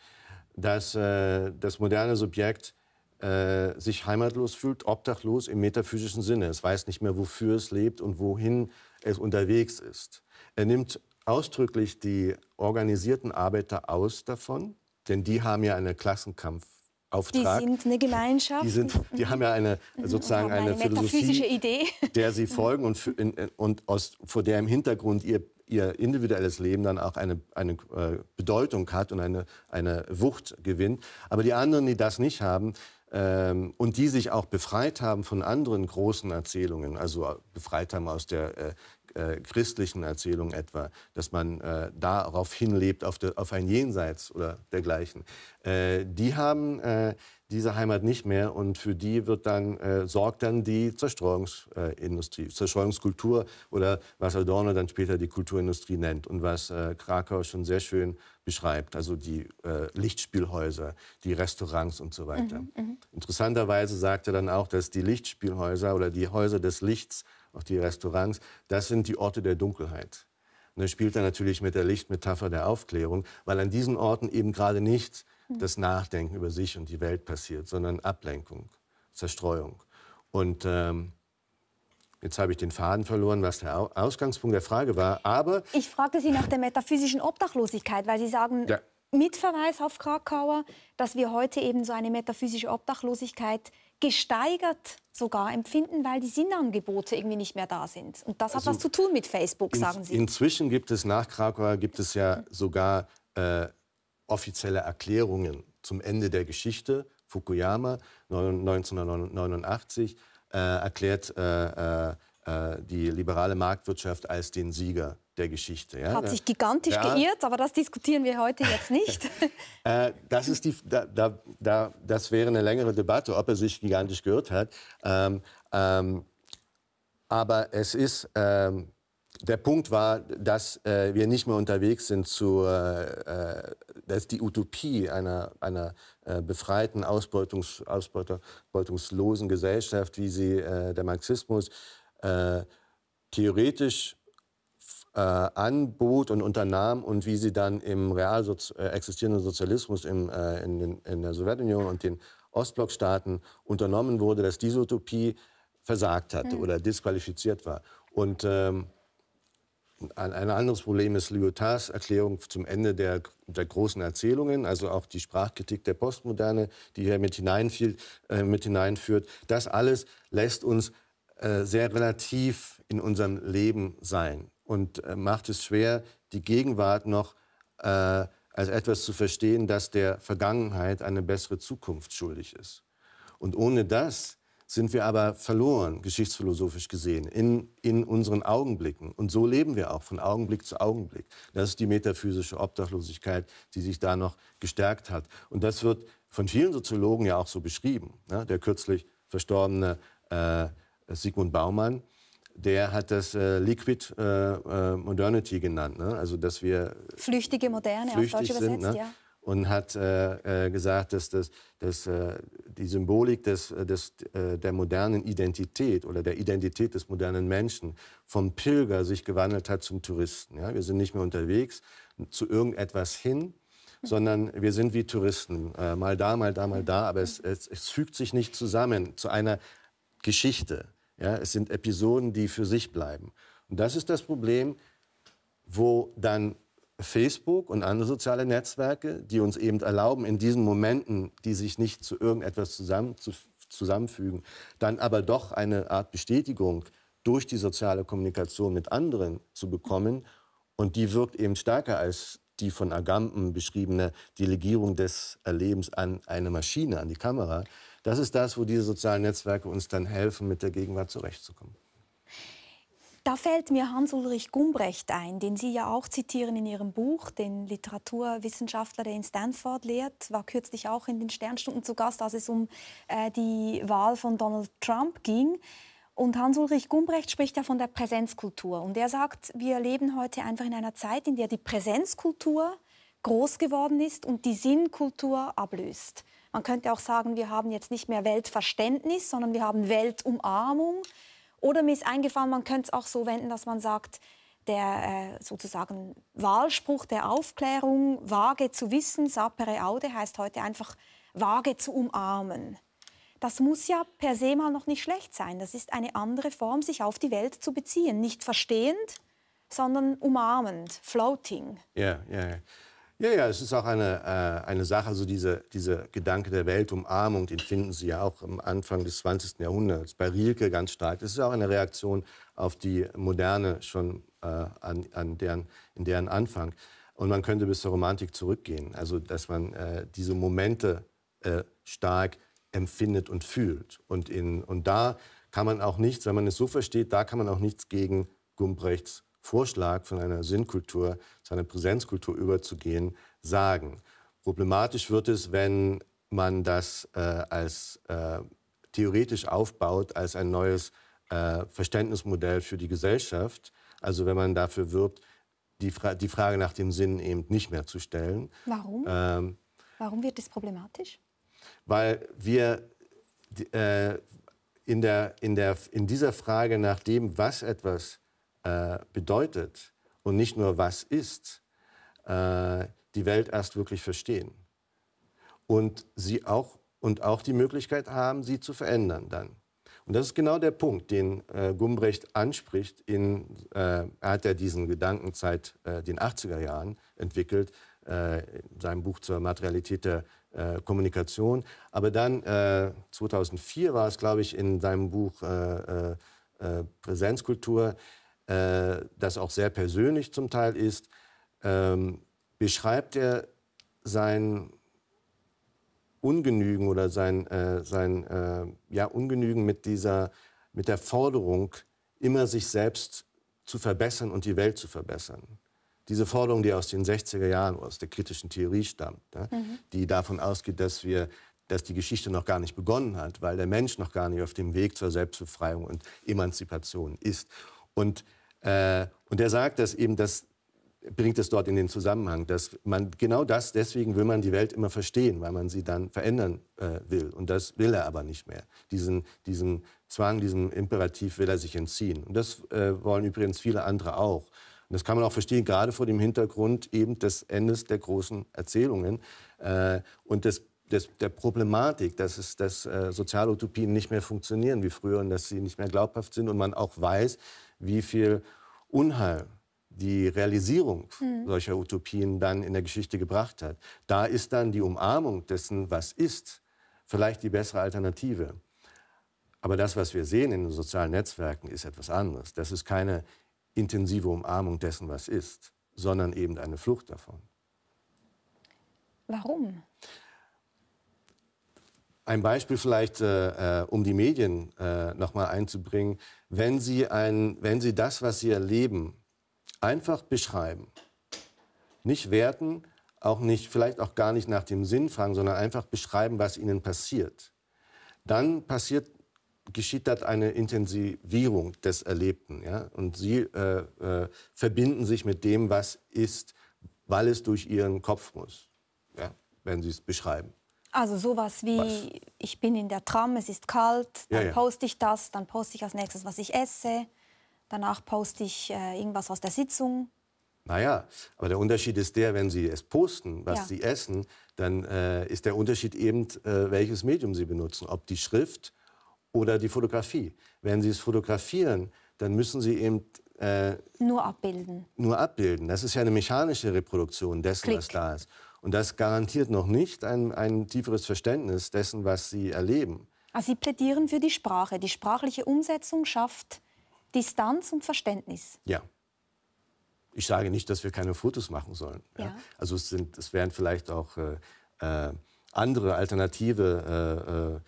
dass das moderne Subjekt äh, sich heimatlos fühlt, obdachlos im metaphysischen Sinne. Es weiß nicht mehr, wofür es lebt und wohin es unterwegs ist. Er nimmt ausdrücklich die organisierten Arbeiter aus davon, denn die haben ja einen Klassenkampfauftrag. Die sind eine Gemeinschaft. Die, sind, die haben ja eine, mhm. sozusagen eine, eine Philosophie, Idee. der sie mhm. folgen und, für, in, und aus, vor der im Hintergrund ihr, ihr individuelles Leben dann auch eine, eine äh, Bedeutung hat und eine, eine Wucht gewinnt. Aber die anderen, die das nicht haben, ähm, und die sich auch befreit haben von anderen großen Erzählungen, also äh, befreit haben aus der äh, äh, christlichen Erzählungen etwa, dass man äh, darauf hinlebt, auf, de, auf, ein Jenseits oder dergleichen. Äh, die haben äh, diese Heimat nicht mehr und für die wird dann, äh, sorgt dann die Zerstreuungsindustrie, Zerstreuungskultur oder was Adorno dann später die Kulturindustrie nennt und was äh, Krakau schon sehr schön beschreibt, also die Lichtspielhäuser, die Restaurants und so weiter. Mhm, mhm, Interessanterweise sagt er dann auch, dass die Lichtspielhäuser oder die Häuser des Lichts auch die Restaurants, das sind die Orte der Dunkelheit. Und ne, das spielt dann natürlich mit der Lichtmetapher der Aufklärung, weil an diesen Orten eben gerade nicht das Nachdenken über sich und die Welt passiert, sondern Ablenkung, Zerstreuung. Und ähm, Jetzt habe ich den Faden verloren, was der Ausgangspunkt der Frage war. Aber ich fragte Sie nach der metaphysischen Obdachlosigkeit, weil Sie sagen, ja. mit Verweis auf Krakauer, dass wir heute eben so eine metaphysische Obdachlosigkeit gesteigert sogar empfinden, weil die Sinnangebote irgendwie nicht mehr da sind. Und das hat also was zu tun mit Facebook, in, sagen Sie. Inzwischen gibt es nach Krakau gibt es ja sogar äh, offizielle Erklärungen zum Ende der Geschichte. Fukuyama 1989 äh, erklärt äh, äh, äh, die liberale Marktwirtschaft als den Sieger der Geschichte. Ja? Hat sich gigantisch ja. geirrt, aber das diskutieren wir heute jetzt nicht. <laughs> Äh, das, ist die, da, da, da, das wäre eine längere Debatte, ob er sich gigantisch geirrt hat. Ähm, ähm, aber es ist... Ähm, der Punkt war, dass äh, wir nicht mehr unterwegs sind zu, äh, dass die Utopie einer, einer äh, befreiten, ausbeutungs, ausbeutungslosen Gesellschaft, wie sie äh, der Marxismus äh, theoretisch äh, anbot und unternahm und wie sie dann im real sozi äh, existierenden Sozialismus im, äh, in, den, in der Sowjetunion und den Ostblockstaaten unternommen wurde, dass diese Utopie versagt hatte mhm. oder disqualifiziert war. Und ähm, ein, ein, anderes Problem ist Lyotards Erklärung zum Ende der, der, großen Erzählungen, also auch die Sprachkritik der Postmoderne, die hier mit, hineinfiel, äh, mit hineinführt. Das alles lässt uns äh, sehr relativ in unserem Leben sein und äh, macht es schwer, die Gegenwart noch äh, als etwas zu verstehen, das der Vergangenheit eine bessere Zukunft schuldig ist. Und ohne das sind wir aber verloren, geschichtsphilosophisch gesehen, in, in unseren Augenblicken. Und so leben wir auch von Augenblick zu Augenblick. Das ist die metaphysische Obdachlosigkeit, die sich da noch gestärkt hat. Und das wird von vielen Soziologen ja auch so beschrieben. Ne? Der kürzlich verstorbene äh, Sigmund Baumann, der hat das äh, Liquid äh, äh, Modernity genannt. Ne? Also, dass wir. Flüchtige Moderne, flüchtig auf Deutsch sind, übersetzt, ne? ja. Und hat äh, äh gesagt, dass, dass, dass äh, die Symbolik des, des, der modernen Identität oder der Identität des modernen Menschen vom Pilger sich gewandelt hat zum Touristen. Ja? Wir sind nicht mehr unterwegs zu irgendetwas hin, sondern wir sind wie Touristen. Äh, mal da, mal da, mal da, aber es, es, es, fügt sich nicht zusammen zu einer Geschichte. Ja, es sind Episoden, die für sich bleiben. Und das ist das Problem, wo dann Facebook und andere soziale Netzwerke, die uns eben erlauben, in diesen Momenten, die sich nicht zu irgendetwas zusammen, zu, zusammenfügen, dann aber doch eine Art Bestätigung durch die soziale Kommunikation mit anderen zu bekommen. Und die wirkt eben stärker als die von Agamben beschriebene Delegierung des Erlebens an eine Maschine, an die Kamera, das ist das, wo diese sozialen Netzwerke uns dann helfen, mit der Gegenwart zurechtzukommen. Da fällt mir Hans-Ulrich Gumbrecht ein, den Sie ja auch zitieren in Ihrem Buch, den Literaturwissenschaftler, der in Stanford lehrt, war kürzlich auch in den Sternstunden zu Gast, als es um äh, die Wahl von Donald Trump ging. Und Hans-Ulrich Gumbrecht spricht ja von der Präsenzkultur. Und er sagt, wir leben heute einfach in einer Zeit, in der die Präsenzkultur groß geworden ist und die Sinnkultur ablöst. Man könnte auch sagen, wir haben jetzt nicht mehr Weltverständnis, sondern wir haben Weltumarmung. Oder mir ist eingefallen, man könnte es auch so wenden, dass man sagt, der äh, sozusagen Wahlspruch der Aufklärung, vage zu wissen, sapere aude, heißt heute einfach vage zu umarmen. Das muss ja per se mal noch nicht schlecht sein. Das ist eine andere Form, sich auf die Welt zu beziehen. Nicht verstehend, sondern umarmend, floating. Ja, ja, ja. Ja, ja, es ist auch eine, äh, eine Sache, also diese, diese Gedanke der Weltumarmung, den finden Sie ja auch am Anfang des 20. Jahrhunderts, bei Rilke ganz stark. Das ist auch eine Reaktion auf die Moderne schon äh, an, an deren, in deren Anfang. Und man könnte bis zur Romantik zurückgehen, also dass man äh, diese Momente äh, stark empfindet und fühlt. Und, in, und da kann man auch nichts, wenn man es so versteht, da kann man auch nichts gegen Gumbrechts Vorschlag von einer Sinnkultur zu einer Präsenzkultur überzugehen, sagen. Problematisch wird es, wenn man das äh, als äh, theoretisch aufbaut, als ein neues äh, Verständnismodell für die Gesellschaft. Also wenn man dafür wirbt, die, Fra die Frage nach dem Sinn eben nicht mehr zu stellen. Warum? Ähm, Warum wird das problematisch? weil wir äh, in, der, in, der, in dieser Frage nach dem, was etwas äh, bedeutet und nicht nur was ist, äh, die Welt erst wirklich verstehen. Und, sie auch, und auch die Möglichkeit haben, sie zu verändern dann. Und das ist genau der Punkt, den äh, Gumbrecht anspricht. In, äh, er hat ja diesen Gedankenzeit äh, den 80er Jahren entwickelt, äh, in seinem Buch zur Materialität der äh, Kommunikation. Aber dann, äh, 2004 war es, glaube ich, in seinem Buch äh, äh, äh Präsenzkultur, äh, das auch sehr persönlich zum Teil ist, ähm, beschreibt er sein Ungenügen oder sein, sein ja, Ungenügen mit, dieser, mit der Forderung, immer sich selbst zu verbessern und die Welt zu verbessern diese Forderung, die aus den 60er Jahren, aus der kritischen Theorie stammt, ne, mhm. die davon ausgeht, dass wir dass die Geschichte noch gar nicht begonnen hat, weil der Mensch noch gar nicht auf dem Weg zur Selbstbefreiung und Emanzipation ist. Und, äh, und er sagt, dass eben das bringt es dort in den Zusammenhang, dass man genau das, deswegen will man die Welt immer verstehen, weil man sie dann verändern äh, will. Und das will er aber nicht mehr. Diesen, diesen Zwang, diesem Imperativ will er sich entziehen. Und das äh, wollen übrigens viele andere auch. Und das kann man auch verstehen, gerade vor dem Hintergrund eben des Endes der großen Erzählungen äh, und des des, der Problematik, dass, es, dass äh, Sozialutopien nicht mehr funktionieren wie früher und dass sie nicht mehr glaubhaft sind und man auch weiß, wie viel Unheil die Realisierung mhm. solcher Utopien dann in der Geschichte gebracht hat. Da ist dann die Umarmung dessen, was ist, vielleicht die bessere Alternative. Aber das, was wir sehen in den sozialen Netzwerken, ist etwas anderes. Das ist keine intensive Umarmung dessen, was ist, sondern eben eine Flucht davon. Warum? Ein Beispiel vielleicht, äh, äh um die Medien äh, nochmal einzubringen. Wenn sie, ein, wenn sie das, was sie erleben, einfach beschreiben, nicht werten, auch nicht, vielleicht auch gar nicht nach dem Sinn fragen, sondern einfach beschreiben, was ihnen passiert, dann passiert geschieht dort eine Intensivierung des Erlebten. Ja? Und sie äh, äh, verbinden sich mit dem, was ist, weil es durch ihren Kopf muss, ja? wenn sie es beschreiben. Also sowas wie, was? ich bin in der Tram, es ist kalt, dann ja, ja. poste ich das, dann poste ich als nächstes, was ich esse, danach poste ich äh, irgendwas aus der Sitzung. Naja, aber der Unterschied ist der, wenn Sie es posten, was ja. Sie essen, dann äh, ist der Unterschied eben, äh, welches Medium Sie benutzen. Ob die Schrift oder die Fotografie. Wenn Sie es fotografieren, dann müssen Sie eben äh, nur abbilden. Nur abbilden. Das ist ja eine mechanische Reproduktion dessen, Klick. was da ist. Und das garantiert noch nicht ein, ein tieferes Verständnis dessen, was Sie erleben. Also Sie plädieren für die Sprache. Die sprachliche Umsetzung schafft Distanz und Verständnis. Ja. Ich sage nicht, dass wir keine Fotos machen sollen. Ja. Ja. Also es, sind, es wären vielleicht auch äh, äh andere alternative äh, äh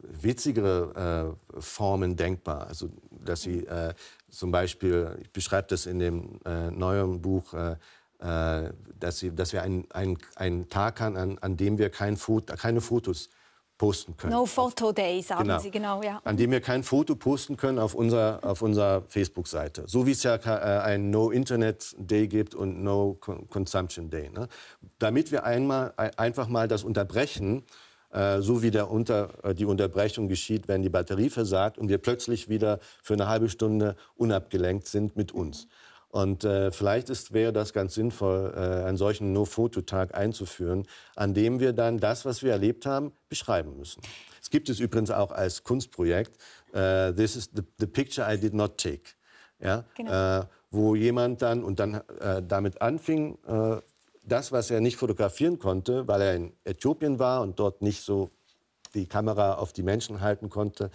witzigere äh, Formen denkbar. Also, dass sie äh, zum Beispiel, ich beschreibe das in dem äh, neueren Buch, äh, äh, dass, sie, dass wir einen, einen, Tag haben, an, an dem wir kein Foto, keine Fotos posten können. No Photo Day, sagen genau. Sie, genau. Ja. An dem wir kein Foto posten können auf unserer auf unser Facebook-Seite. So wie es ja äh, ein No Internet Day gibt und No Consumption Day. Ne? Damit wir einmal, einfach mal das unterbrechen äh, so wie der unter, äh, die Unterbrechung geschieht, wenn die Batterie versagt und wir plötzlich wieder für eine halbe Stunde unabgelenkt sind mit uns. Und äh, vielleicht ist, wäre das ganz sinnvoll, äh, einen solchen No-Foto-Tag einzuführen, an dem wir dann das, was wir erlebt haben, beschreiben müssen. Es gibt es übrigens auch als Kunstprojekt, äh, This is the, the, picture I did not take, ja? Genau. Äh, wo jemand dann und dann damit anfing, das, was er nicht fotografieren konnte, weil er in Äthiopien war und dort nicht so die Kamera auf die Menschen halten konnte,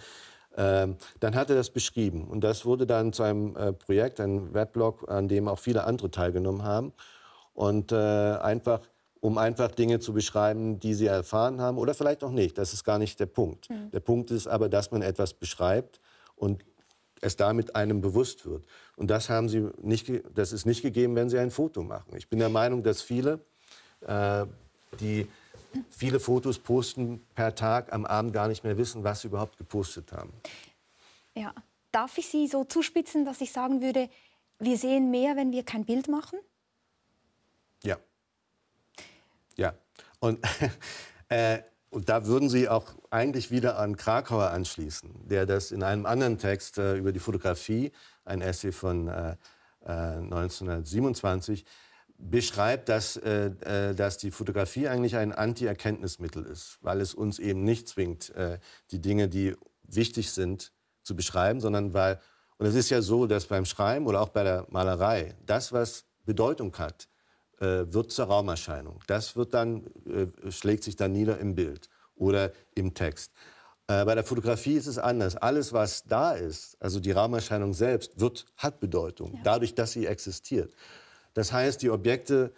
ähm, dann hat er das beschrieben. Und das wurde dann zu einem äh, Projekt, einem Weblog, an dem auch viele andere teilgenommen haben. Und äh, einfach, um einfach Dinge zu beschreiben, die sie erfahren haben oder vielleicht auch nicht. Das ist gar nicht der Punkt. Mhm. Der Punkt ist aber, dass man etwas beschreibt und es damit einem bewusst wird. Und das, haben sie nicht, das ist nicht gegeben, wenn sie ein Foto machen. Ich bin der Meinung, dass viele, äh, die viele Fotos posten per Tag, am Abend gar nicht mehr wissen, was sie überhaupt gepostet haben. Ja, darf ich Sie so zuspitzen, dass ich sagen würde, wir sehen mehr, wenn wir kein Bild machen? Ja. Ja. Und <laughs> äh, und da würden Sie auch eigentlich wieder an Krakauer anschließen, der das in einem anderen Text äh, über die Fotografie, ein Essay von äh, 1927, äh, beschreibt, dass, äh, äh, dass die Fotografie eigentlich ein Anti-Erkenntnismittel ist, weil es uns eben nicht zwingt, äh, die Dinge, die wichtig sind, zu beschreiben, sondern weil, und es ist ja so, dass beim Schreiben oder auch bei der Malerei, das, was Bedeutung hat, äh, wird zur Raumerscheinung. Das wird dann, äh, schlägt sich dann nieder im Bild oder im Text. Äh, bei der Fotografie ist es anders. Alles, was da ist, also die Raumerscheinung selbst, wird, hat Bedeutung, ja. dadurch, dass sie existiert. Das heißt, die Objekte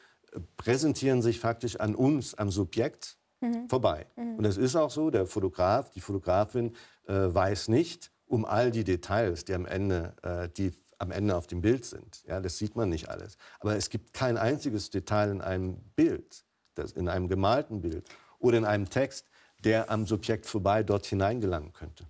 präsentieren sich faktisch an uns, am Subjekt mhm. vorbei. Mhm. Und das ist auch so, der Fotograf, die Fotografin äh, weiß nicht um all die Details, die am Ende äh, die am Ende auf dem Bild sind. Ja, das sieht man nicht alles. Aber es gibt kein einziges Detail in einem Bild, das, in einem gemalten Bild oder in einem Text, der am Subjekt vorbei dort hineingelangen könnte.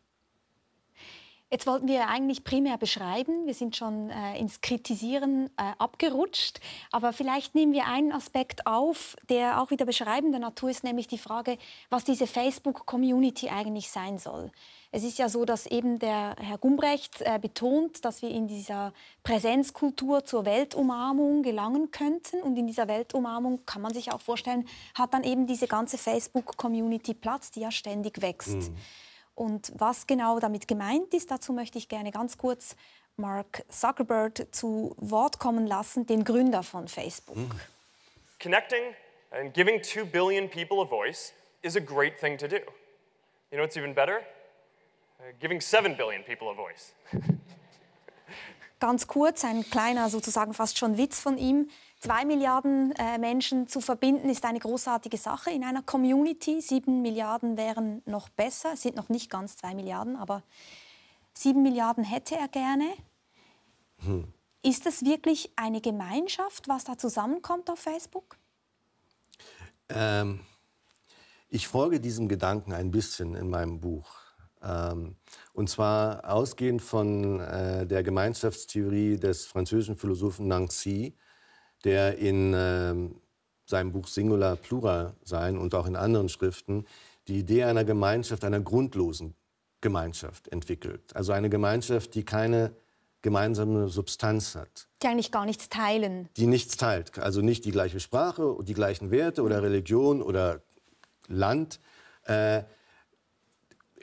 Jetzt wollten wir eigentlich primär beschreiben, wir sind schon äh, ins Kritisieren äh, abgerutscht, aber vielleicht nehmen wir einen Aspekt auf, der auch wieder beschreibender Natur ist, nämlich die Frage, was diese Facebook-Community eigentlich sein soll. Es ist ja so, dass eben der Herr Gumbrecht äh, betont, dass wir in dieser Präsenzkultur zur Weltumarmung gelangen könnten. Und in dieser Weltumarmung kann man sich auch vorstellen, hat dann eben diese ganze Facebook-Community Platz, die ja ständig wächst. Mhm. Und was genau damit gemeint ist, dazu möchte ich gerne ganz kurz Mark Zuckerberg zu Wort kommen lassen, den Gründer von Facebook. Mhm. Connecting and giving 2 billion people a voice is a great thing to do. You know what's even better? Uh, giving 7 billion people a voice. <laughs> Ganz kurz, ein kleiner, sozusagen fast schon Witz von ihm. Zwei Milliarden äh, Menschen zu verbinden, ist eine großartige Sache in einer Community. Sieben Milliarden wären noch besser. Es sind noch nicht ganz zwei Milliarden, aber sieben Milliarden hätte er gerne. Hm. Ist das wirklich eine Gemeinschaft, was da zusammenkommt auf Facebook? Ähm, ich folge diesem Gedanken ein bisschen in meinem Buch. Ähm, und zwar ausgehend von äh, der Gemeinschaftstheorie des französischen Philosophen Nancy, der in ähm, seinem Buch Singular Plural Sein und auch in anderen Schriften die Idee einer Gemeinschaft, einer grundlosen Gemeinschaft entwickelt. Also eine Gemeinschaft, die keine gemeinsame Substanz hat. Die eigentlich gar nichts teilen. Die nichts teilt. Also nicht die gleiche Sprache, die gleichen Werte oder mhm. Religion oder Land. Äh,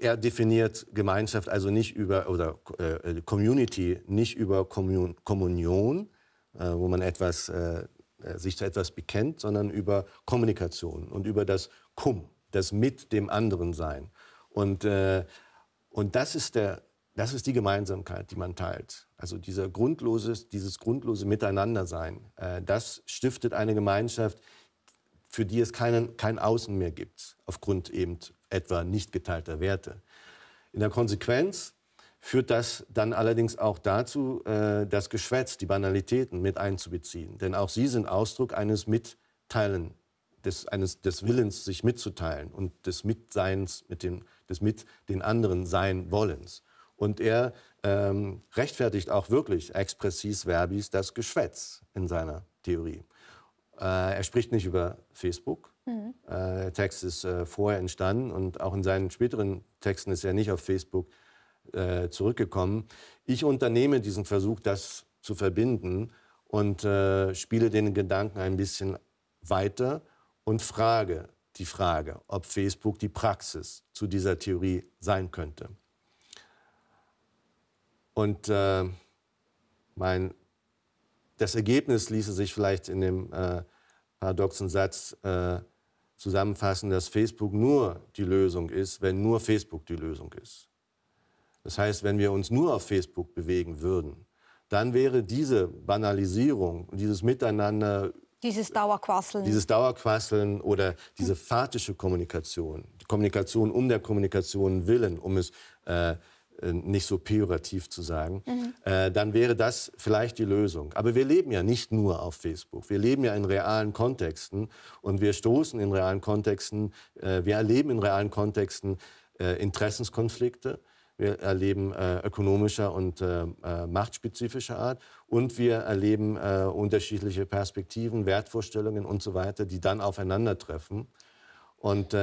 er definiert Gemeinschaft also nicht über, oder äh, Community nicht über Kommun Kommunion, äh, wo man etwas, äh, äh sich zu etwas bekennt, sondern über Kommunikation und über das Cum, das mit dem anderen sein. Und, äh, und das, ist der, das ist die Gemeinsamkeit, die man teilt. Also dieser grundloses, dieses grundlose Miteinandersein, äh, das stiftet eine Gemeinschaft, für die es keinen, kein Außen mehr gibt, aufgrund eben etwa nicht geteilter Werte. In der Konsequenz führt das dann allerdings auch dazu, äh, das Geschwätz, die Banalitäten mit einzubeziehen. Denn auch sie sind Ausdruck eines Mitteilen, des, eines, des Willens, sich mitzuteilen und des Mitseins, mit dem, des mit den anderen sein Wollens. Und er ähm, rechtfertigt auch wirklich expressis verbis das Geschwätz in seiner Theorie. Äh, er spricht nicht über Facebook, Mhm. Äh, der Text ist äh, vorher entstanden und auch in seinen späteren Texten ist er nicht auf Facebook äh, zurückgekommen. Ich unternehme diesen Versuch, das zu verbinden und äh, spiele den Gedanken ein bisschen weiter und frage die Frage, ob Facebook die Praxis zu dieser Theorie sein könnte. Und äh, mein, das Ergebnis ließe sich vielleicht in dem äh, paradoxen Satz äh, zusammenfassen, dass Facebook nur die Lösung ist, wenn nur Facebook die Lösung ist. Das heißt, wenn wir uns nur auf Facebook bewegen würden, dann wäre diese Banalisierung dieses Miteinander dieses Dauerquasseln. Dieses Dauerquasseln oder diese fatische Kommunikation. Die Kommunikation um der Kommunikation willen, um es äh, äh, nicht so pejorativ zu sagen, mhm. äh, dann wäre das vielleicht die Lösung. Aber wir leben ja nicht nur auf Facebook. Wir leben ja in realen Kontexten und wir stoßen in realen Kontexten, äh, wir erleben in realen Kontexten äh, Interessenskonflikte, wir erleben äh, ökonomischer und äh, machtspezifischer Art und wir erleben unterschiedliche Perspektiven, Wertvorstellungen und so weiter, die dann aufeinandertreffen. Und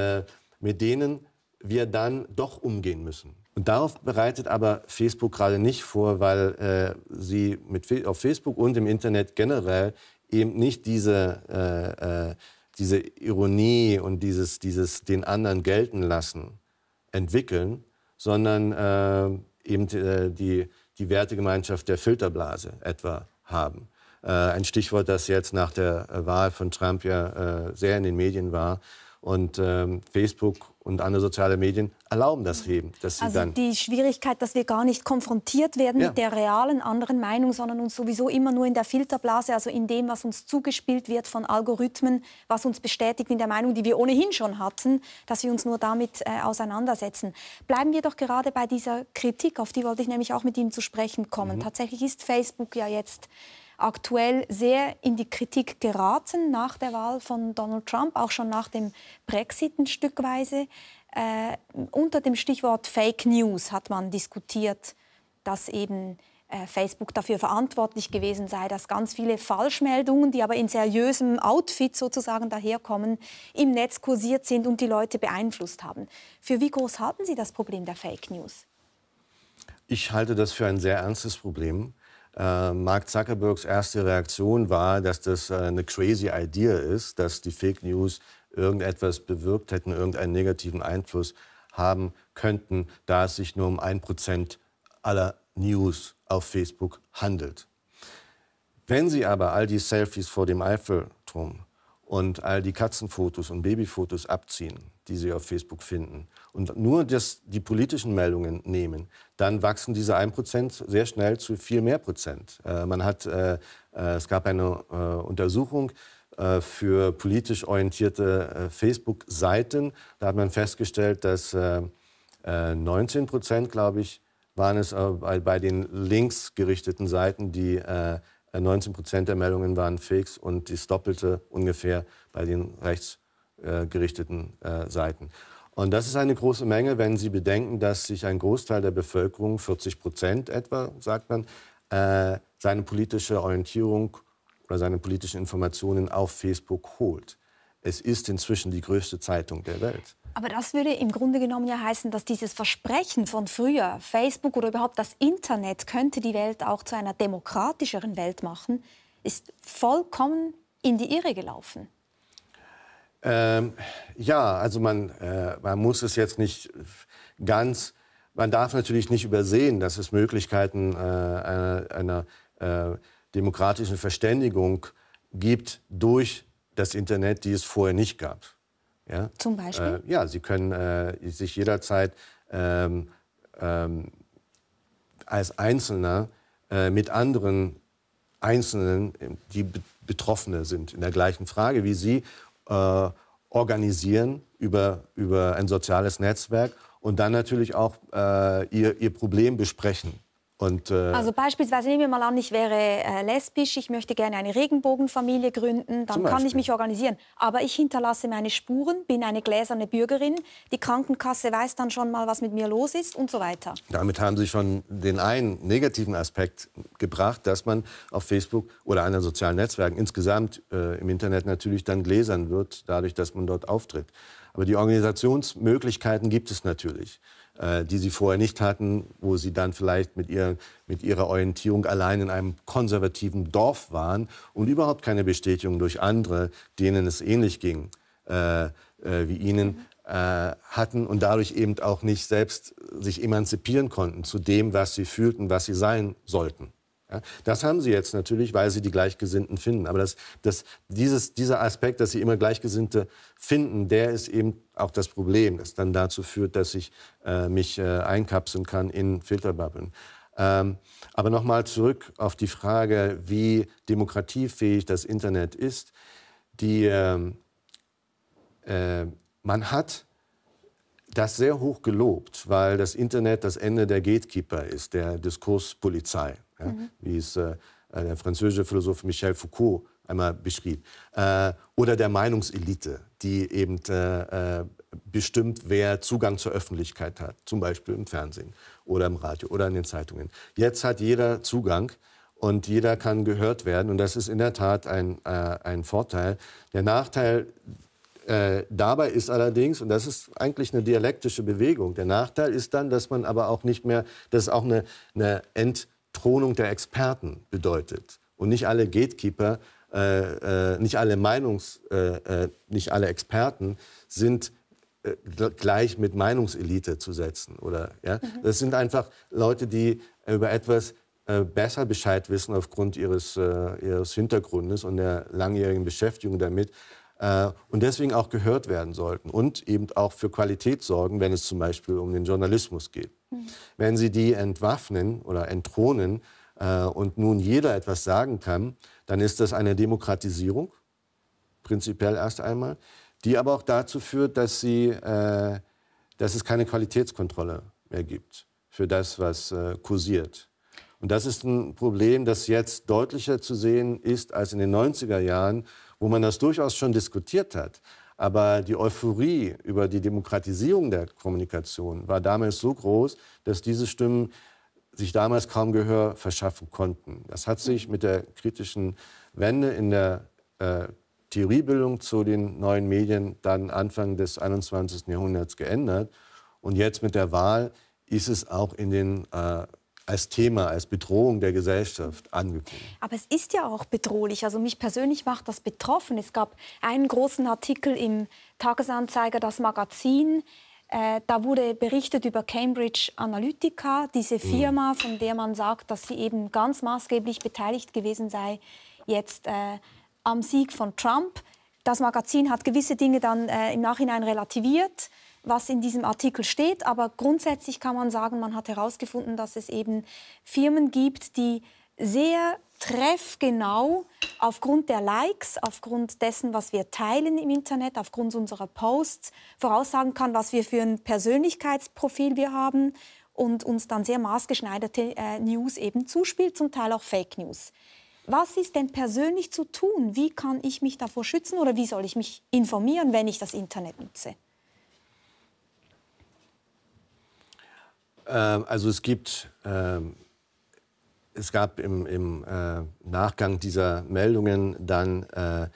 mit denen wir dann doch umgehen müssen. Und darauf bereitet aber Facebook gerade nicht vor, weil äh, sie mit, auf Facebook und im Internet generell eben nicht diese, äh, äh, diese Ironie und dieses, dieses den anderen gelten lassen entwickeln, sondern äh, eben äh, die, die Wertegemeinschaft der Filterblase etwa haben. Äh, ein Stichwort, das jetzt nach der Wahl von Trump ja sehr in den Medien war. Und ähm, Facebook und andere soziale Medien erlauben das mhm. eben. Dass sie also dann die Schwierigkeit, dass wir gar nicht konfrontiert werden ja. mit der realen anderen Meinung, sondern uns sowieso immer nur in der Filterblase, also in dem, was uns zugespielt wird von Algorithmen, was uns bestätigt in der Meinung, die wir ohnehin schon hatten, dass wir uns nur damit äh, auseinandersetzen. Bleiben wir doch gerade bei dieser Kritik, auf die wollte ich nämlich auch mit Ihnen zu sprechen kommen. Mhm. Tatsächlich ist Facebook ja jetzt aktuell sehr in die Kritik geraten nach der Wahl von Donald Trump, auch schon nach dem Brexit ein Stückweise. Äh, unter dem Stichwort Fake News hat man diskutiert, dass eben äh, Facebook dafür verantwortlich gewesen sei, dass ganz viele Falschmeldungen, die aber in seriösem Outfit sozusagen daherkommen, im Netz kursiert sind und die Leute beeinflusst haben. Für wie groß halten Sie das Problem der Fake News? Ich halte das für ein sehr ernstes Problem. Äh, Mark Zuckerbergs erste Reaktion war, dass das äh, eine crazy Idee ist, dass die Fake News irgendetwas bewirkt hätten, irgendeinen negativen Einfluss haben könnten, da es sich nur um ein Prozent aller News auf Facebook handelt. Wenn Sie aber all die Selfies vor dem Eiffelturm und all die Katzenfotos und Babyfotos abziehen die Sie auf Facebook finden, und nur das, die politischen Meldungen nehmen, dann wachsen diese 1% sehr schnell zu viel mehr Prozent. Äh, man hat, äh, äh es gab eine äh, Untersuchung äh, für politisch orientierte äh, Facebook-Seiten. Da hat man festgestellt, dass 19 glaube ich, waren es bei den linksgerichteten Seiten, die 19 der Meldungen waren Fakes und das Doppelte ungefähr bei den rechts gerichteten äh, Seiten. Und das ist eine große Menge, wenn Sie bedenken, dass sich ein Großteil der Bevölkerung, 40 Prozent etwa, sagt man, äh, seine politische Orientierung oder seine politischen Informationen auf Facebook holt. Es ist inzwischen die größte Zeitung der Welt. Aber das würde im Grunde genommen ja heißen, dass dieses Versprechen von früher, Facebook oder überhaupt das Internet könnte die Welt auch zu einer demokratischeren Welt machen, ist vollkommen in die Irre gelaufen. Ähm, ja, also man, äh, man muss es jetzt nicht ganz, man darf natürlich nicht übersehen, dass es Möglichkeiten äh, einer, einer äh, demokratischen Verständigung gibt durch das Internet, die es vorher nicht gab. Ja? Zum Beispiel? Äh, ja, Sie können äh, sich jederzeit ähm, ähm, als Einzelner äh, mit anderen Einzelnen, die Betroffene sind in der gleichen Frage wie Sie äh, organisieren über, über ein soziales Netzwerk und dann natürlich auch äh, ihr, ihr Problem besprechen. Und, äh also beispielsweise nehmen wir mal an, ich wäre äh, lesbisch, ich möchte gerne eine Regenbogenfamilie gründen, dann kann ich mich organisieren. Aber ich hinterlasse meine Spuren, bin eine gläserne Bürgerin, die Krankenkasse weiß dann schon mal, was mit mir los ist und so weiter. Damit haben Sie schon den einen negativen Aspekt gebracht, dass man auf Facebook oder anderen sozialen Netzwerken insgesamt äh, im Internet natürlich dann gläsern wird, dadurch, dass man dort auftritt. Aber die Organisationsmöglichkeiten gibt es natürlich. Äh, die sie vorher nicht hatten, wo sie dann vielleicht mit, ihr, mit ihrer Orientierung allein in einem konservativen Dorf waren und überhaupt keine Bestätigung durch andere, denen es ähnlich ging äh, äh, wie ihnen, äh, hatten und dadurch eben auch nicht selbst sich emanzipieren konnten zu dem, was sie fühlten, was sie sein sollten. Ja, das haben sie jetzt natürlich, weil sie die Gleichgesinnten finden. Aber das, das, dieses, dieser Aspekt, dass sie immer Gleichgesinnte finden, der ist eben auch das Problem, das dann dazu führt, dass ich äh, mich äh, einkapseln kann in Filterbubbeln. Ähm, aber nochmal zurück auf die Frage, wie demokratiefähig das Internet ist. Die, ähm, äh, man hat das sehr hoch gelobt, weil das Internet das Ende der Gatekeeper ist, der Diskurspolizei ja, mhm. wie es äh, äh, der französische Philosoph Michel Foucault einmal beschrieb, äh, oder der Meinungselite, die eben äh, äh, bestimmt, wer Zugang zur Öffentlichkeit hat, zum Beispiel im Fernsehen oder im Radio oder in den Zeitungen. Jetzt hat jeder Zugang und jeder kann gehört werden und das ist in der Tat ein, äh, ein Vorteil. Der Nachteil äh, dabei ist allerdings, und das ist eigentlich eine dialektische Bewegung, der Nachteil ist dann, dass man aber auch nicht mehr, dass es auch eine, eine Ent, Thronung der Experten bedeutet und nicht alle Gatekeeper, äh, äh, nicht alle Meinungs, äh, äh nicht alle Experten sind äh, gleich mit Meinungselite zu setzen oder ja, mhm. das sind einfach Leute, die über etwas äh, besser Bescheid wissen aufgrund ihres, ihres Hintergrundes und der langjährigen Beschäftigung damit, äh, und deswegen auch gehört werden sollten und eben auch für Qualität sorgen, wenn es zum Beispiel um den Journalismus geht. Mhm. Wenn Sie die entwaffnen oder entthronen äh, und nun jeder etwas sagen kann, dann ist das eine Demokratisierung, prinzipiell erst einmal, die aber auch dazu führt, dass, sie, äh, dass es keine Qualitätskontrolle mehr gibt für das, was äh, kursiert. Und das ist ein Problem, das jetzt deutlicher zu sehen ist als in den 90er Jahren, wo man das durchaus schon diskutiert hat. Aber die Euphorie über die Demokratisierung der Kommunikation war damals so groß, dass diese Stimmen sich damals kaum Gehör verschaffen konnten. Das hat sich mit der kritischen Wende in der äh, Theoriebildung zu den neuen Medien dann Anfang des 21. Jahrhunderts geändert. Und jetzt mit der Wahl ist es auch in den äh, als Thema, als Bedrohung der Gesellschaft angekommen. Aber es ist ja auch bedrohlich. Also mich persönlich macht das betroffen. Es gab einen großen Artikel im Tagesanzeiger, das Magazin. Äh, da wurde berichtet über Cambridge Analytica, diese mhm. Firma, von der man sagt, dass sie eben ganz maßgeblich beteiligt gewesen sei, jetzt äh, am Sieg von Trump. Das Magazin hat gewisse Dinge dann äh, im Nachhinein relativiert was in diesem Artikel steht. Aber grundsätzlich kann man sagen, man hat herausgefunden, dass es eben Firmen gibt, die sehr treffgenau aufgrund der Likes, aufgrund dessen, was wir teilen im Internet, aufgrund unserer Posts voraussagen kann, was wir für ein Persönlichkeitsprofil wir haben und uns dann sehr maßgeschneiderte äh, News eben zuspielt, zum Teil auch Fake News. Was ist denn persönlich zu tun? Wie kann ich mich davor schützen oder wie soll ich mich informieren, wenn ich das Internet nutze? Ähm, also es gibt, ähm, es gab im, im äh, Nachgang dieser Meldungen dann äh,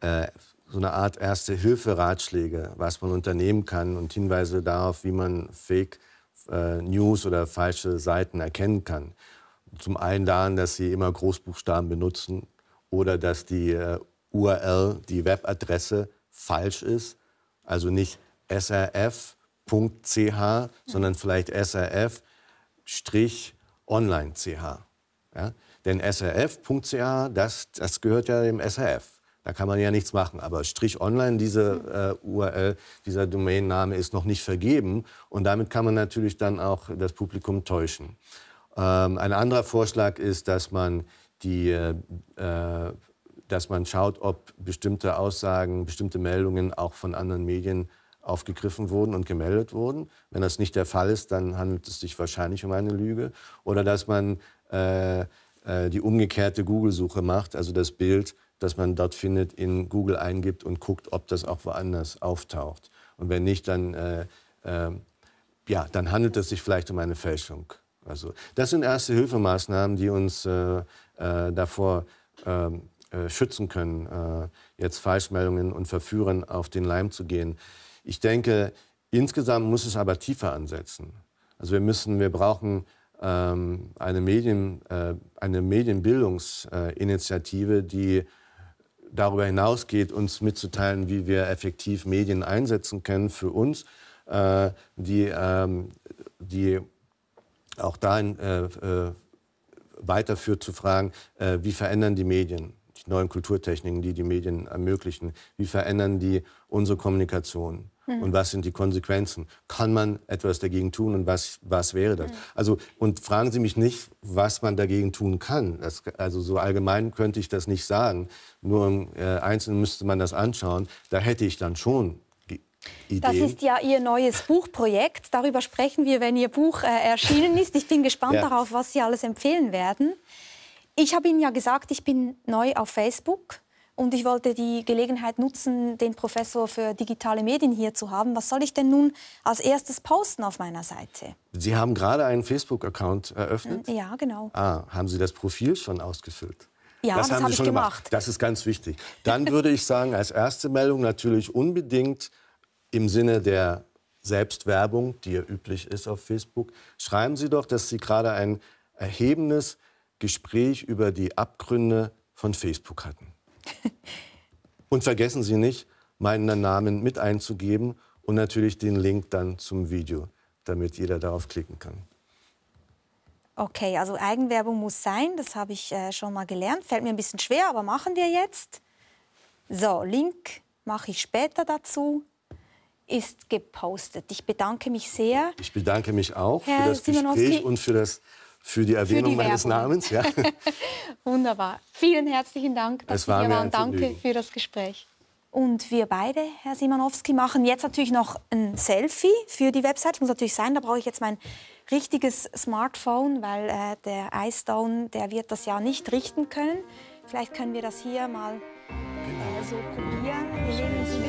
äh, so eine Art erste Hilferatschläge, was man unternehmen kann und Hinweise darauf, wie man Fake äh, News oder falsche Seiten erkennen kann. Zum einen daran, dass sie immer Großbuchstaben benutzen oder dass die äh, URL, die Webadresse falsch ist, also nicht SRF .ch, sondern vielleicht srf-online.ch. Ja? Denn srf.ch, das, das gehört ja dem SRF. Da kann man ja nichts machen. Aber Strich Online, diese äh, URL, dieser Domainname ist noch nicht vergeben. Und damit kann man natürlich dann auch das Publikum täuschen. Ähm, ein anderer Vorschlag ist, dass man, die, äh, äh dass man schaut, ob bestimmte Aussagen, bestimmte Meldungen auch von anderen Medien aufgegriffen wurden und gemeldet wurden. Wenn das nicht der Fall ist, dann handelt es sich wahrscheinlich um eine Lüge. Oder dass man äh, äh, die umgekehrte Google-Suche macht, also das Bild, das man dort findet, in Google eingibt und guckt, ob das auch woanders auftaucht. Und wenn nicht, dann, äh, ähm, ja, dann handelt es sich vielleicht um eine Fälschung. Also, das sind erste Hilfemaßnahmen, die uns äh, äh, davor ähm, äh, schützen können, jetzt Falschmeldungen und Verführern auf den Leim zu gehen. Ich denke, insgesamt muss es aber tiefer ansetzen. Also wir müssen, wir brauchen ähm, eine, Medien, äh, eine Medienbildungsinitiative, äh, die darüber hinausgeht, uns mitzuteilen, wie wir effektiv Medien einsetzen können für uns, äh, die, ähm, die auch dahin äh, äh, weiterführt zu fragen, äh, wie verändern die Medien neuen Kulturtechniken, die die Medien ermöglichen? Wie verändern die unsere Kommunikation? Mhm. Und was sind die Konsequenzen? Kann man etwas dagegen tun und was, was wäre das? Mhm. Also, und fragen Sie mich nicht, was man dagegen tun kann. Das, also so allgemein könnte ich das nicht sagen. Nur im äh, Einzelnen müsste man das anschauen. Da hätte ich dann schon Ideen. Das ist ja Ihr neues Buchprojekt. Darüber sprechen wir, wenn Ihr Buch äh, erschienen ist. Ich bin gespannt ja. darauf, was Sie alles empfehlen werden ich habe Ihnen ja gesagt, ich bin neu auf Facebook und ich wollte die Gelegenheit nutzen, den Professor für digitale Medien hier zu haben. Was soll ich denn nun als erstes posten auf meiner Seite? Sie haben gerade einen Facebook-Account eröffnet? Ja, genau. Ah, haben Sie das Profil schon ausgefüllt? Ja, das, das habe hab ich gemacht. gemacht. Das ist ganz wichtig. Dann würde ich sagen, als erste Meldung natürlich unbedingt im Sinne der Selbstwerbung, die ja üblich ist auf Facebook, schreiben Sie doch, dass Sie gerade ein erhebendes Gespräch über die Abgründe von Facebook hatten. <laughs> Und vergessen Sie nicht, meinen Namen mit einzugeben und natürlich den Link dann zum Video, damit jeder darauf klicken kann. Okay, also Eigenwerbung muss sein, das habe ich äh, schon mal gelernt. Fällt mir ein bisschen schwer, aber machen wir jetzt. So, Link mache ich später dazu. Ist gepostet. Ich bedanke mich sehr. Ich bedanke mich auch Herr für das Gespräch und für das für die Erwähnung für die meines Namens. Ja. <laughs> Wunderbar. Vielen herzlichen Dank, dass Sie hier waren. Danke für das Gespräch. Und wir beide, Herr Simanowski, machen jetzt natürlich noch ein Selfie für die Website. Muss natürlich sein, da brauche ich jetzt mein richtiges Smartphone, weil äh, der iStone, der wird das ja nicht richten können. Vielleicht können wir das hier mal genau. äh, so probieren.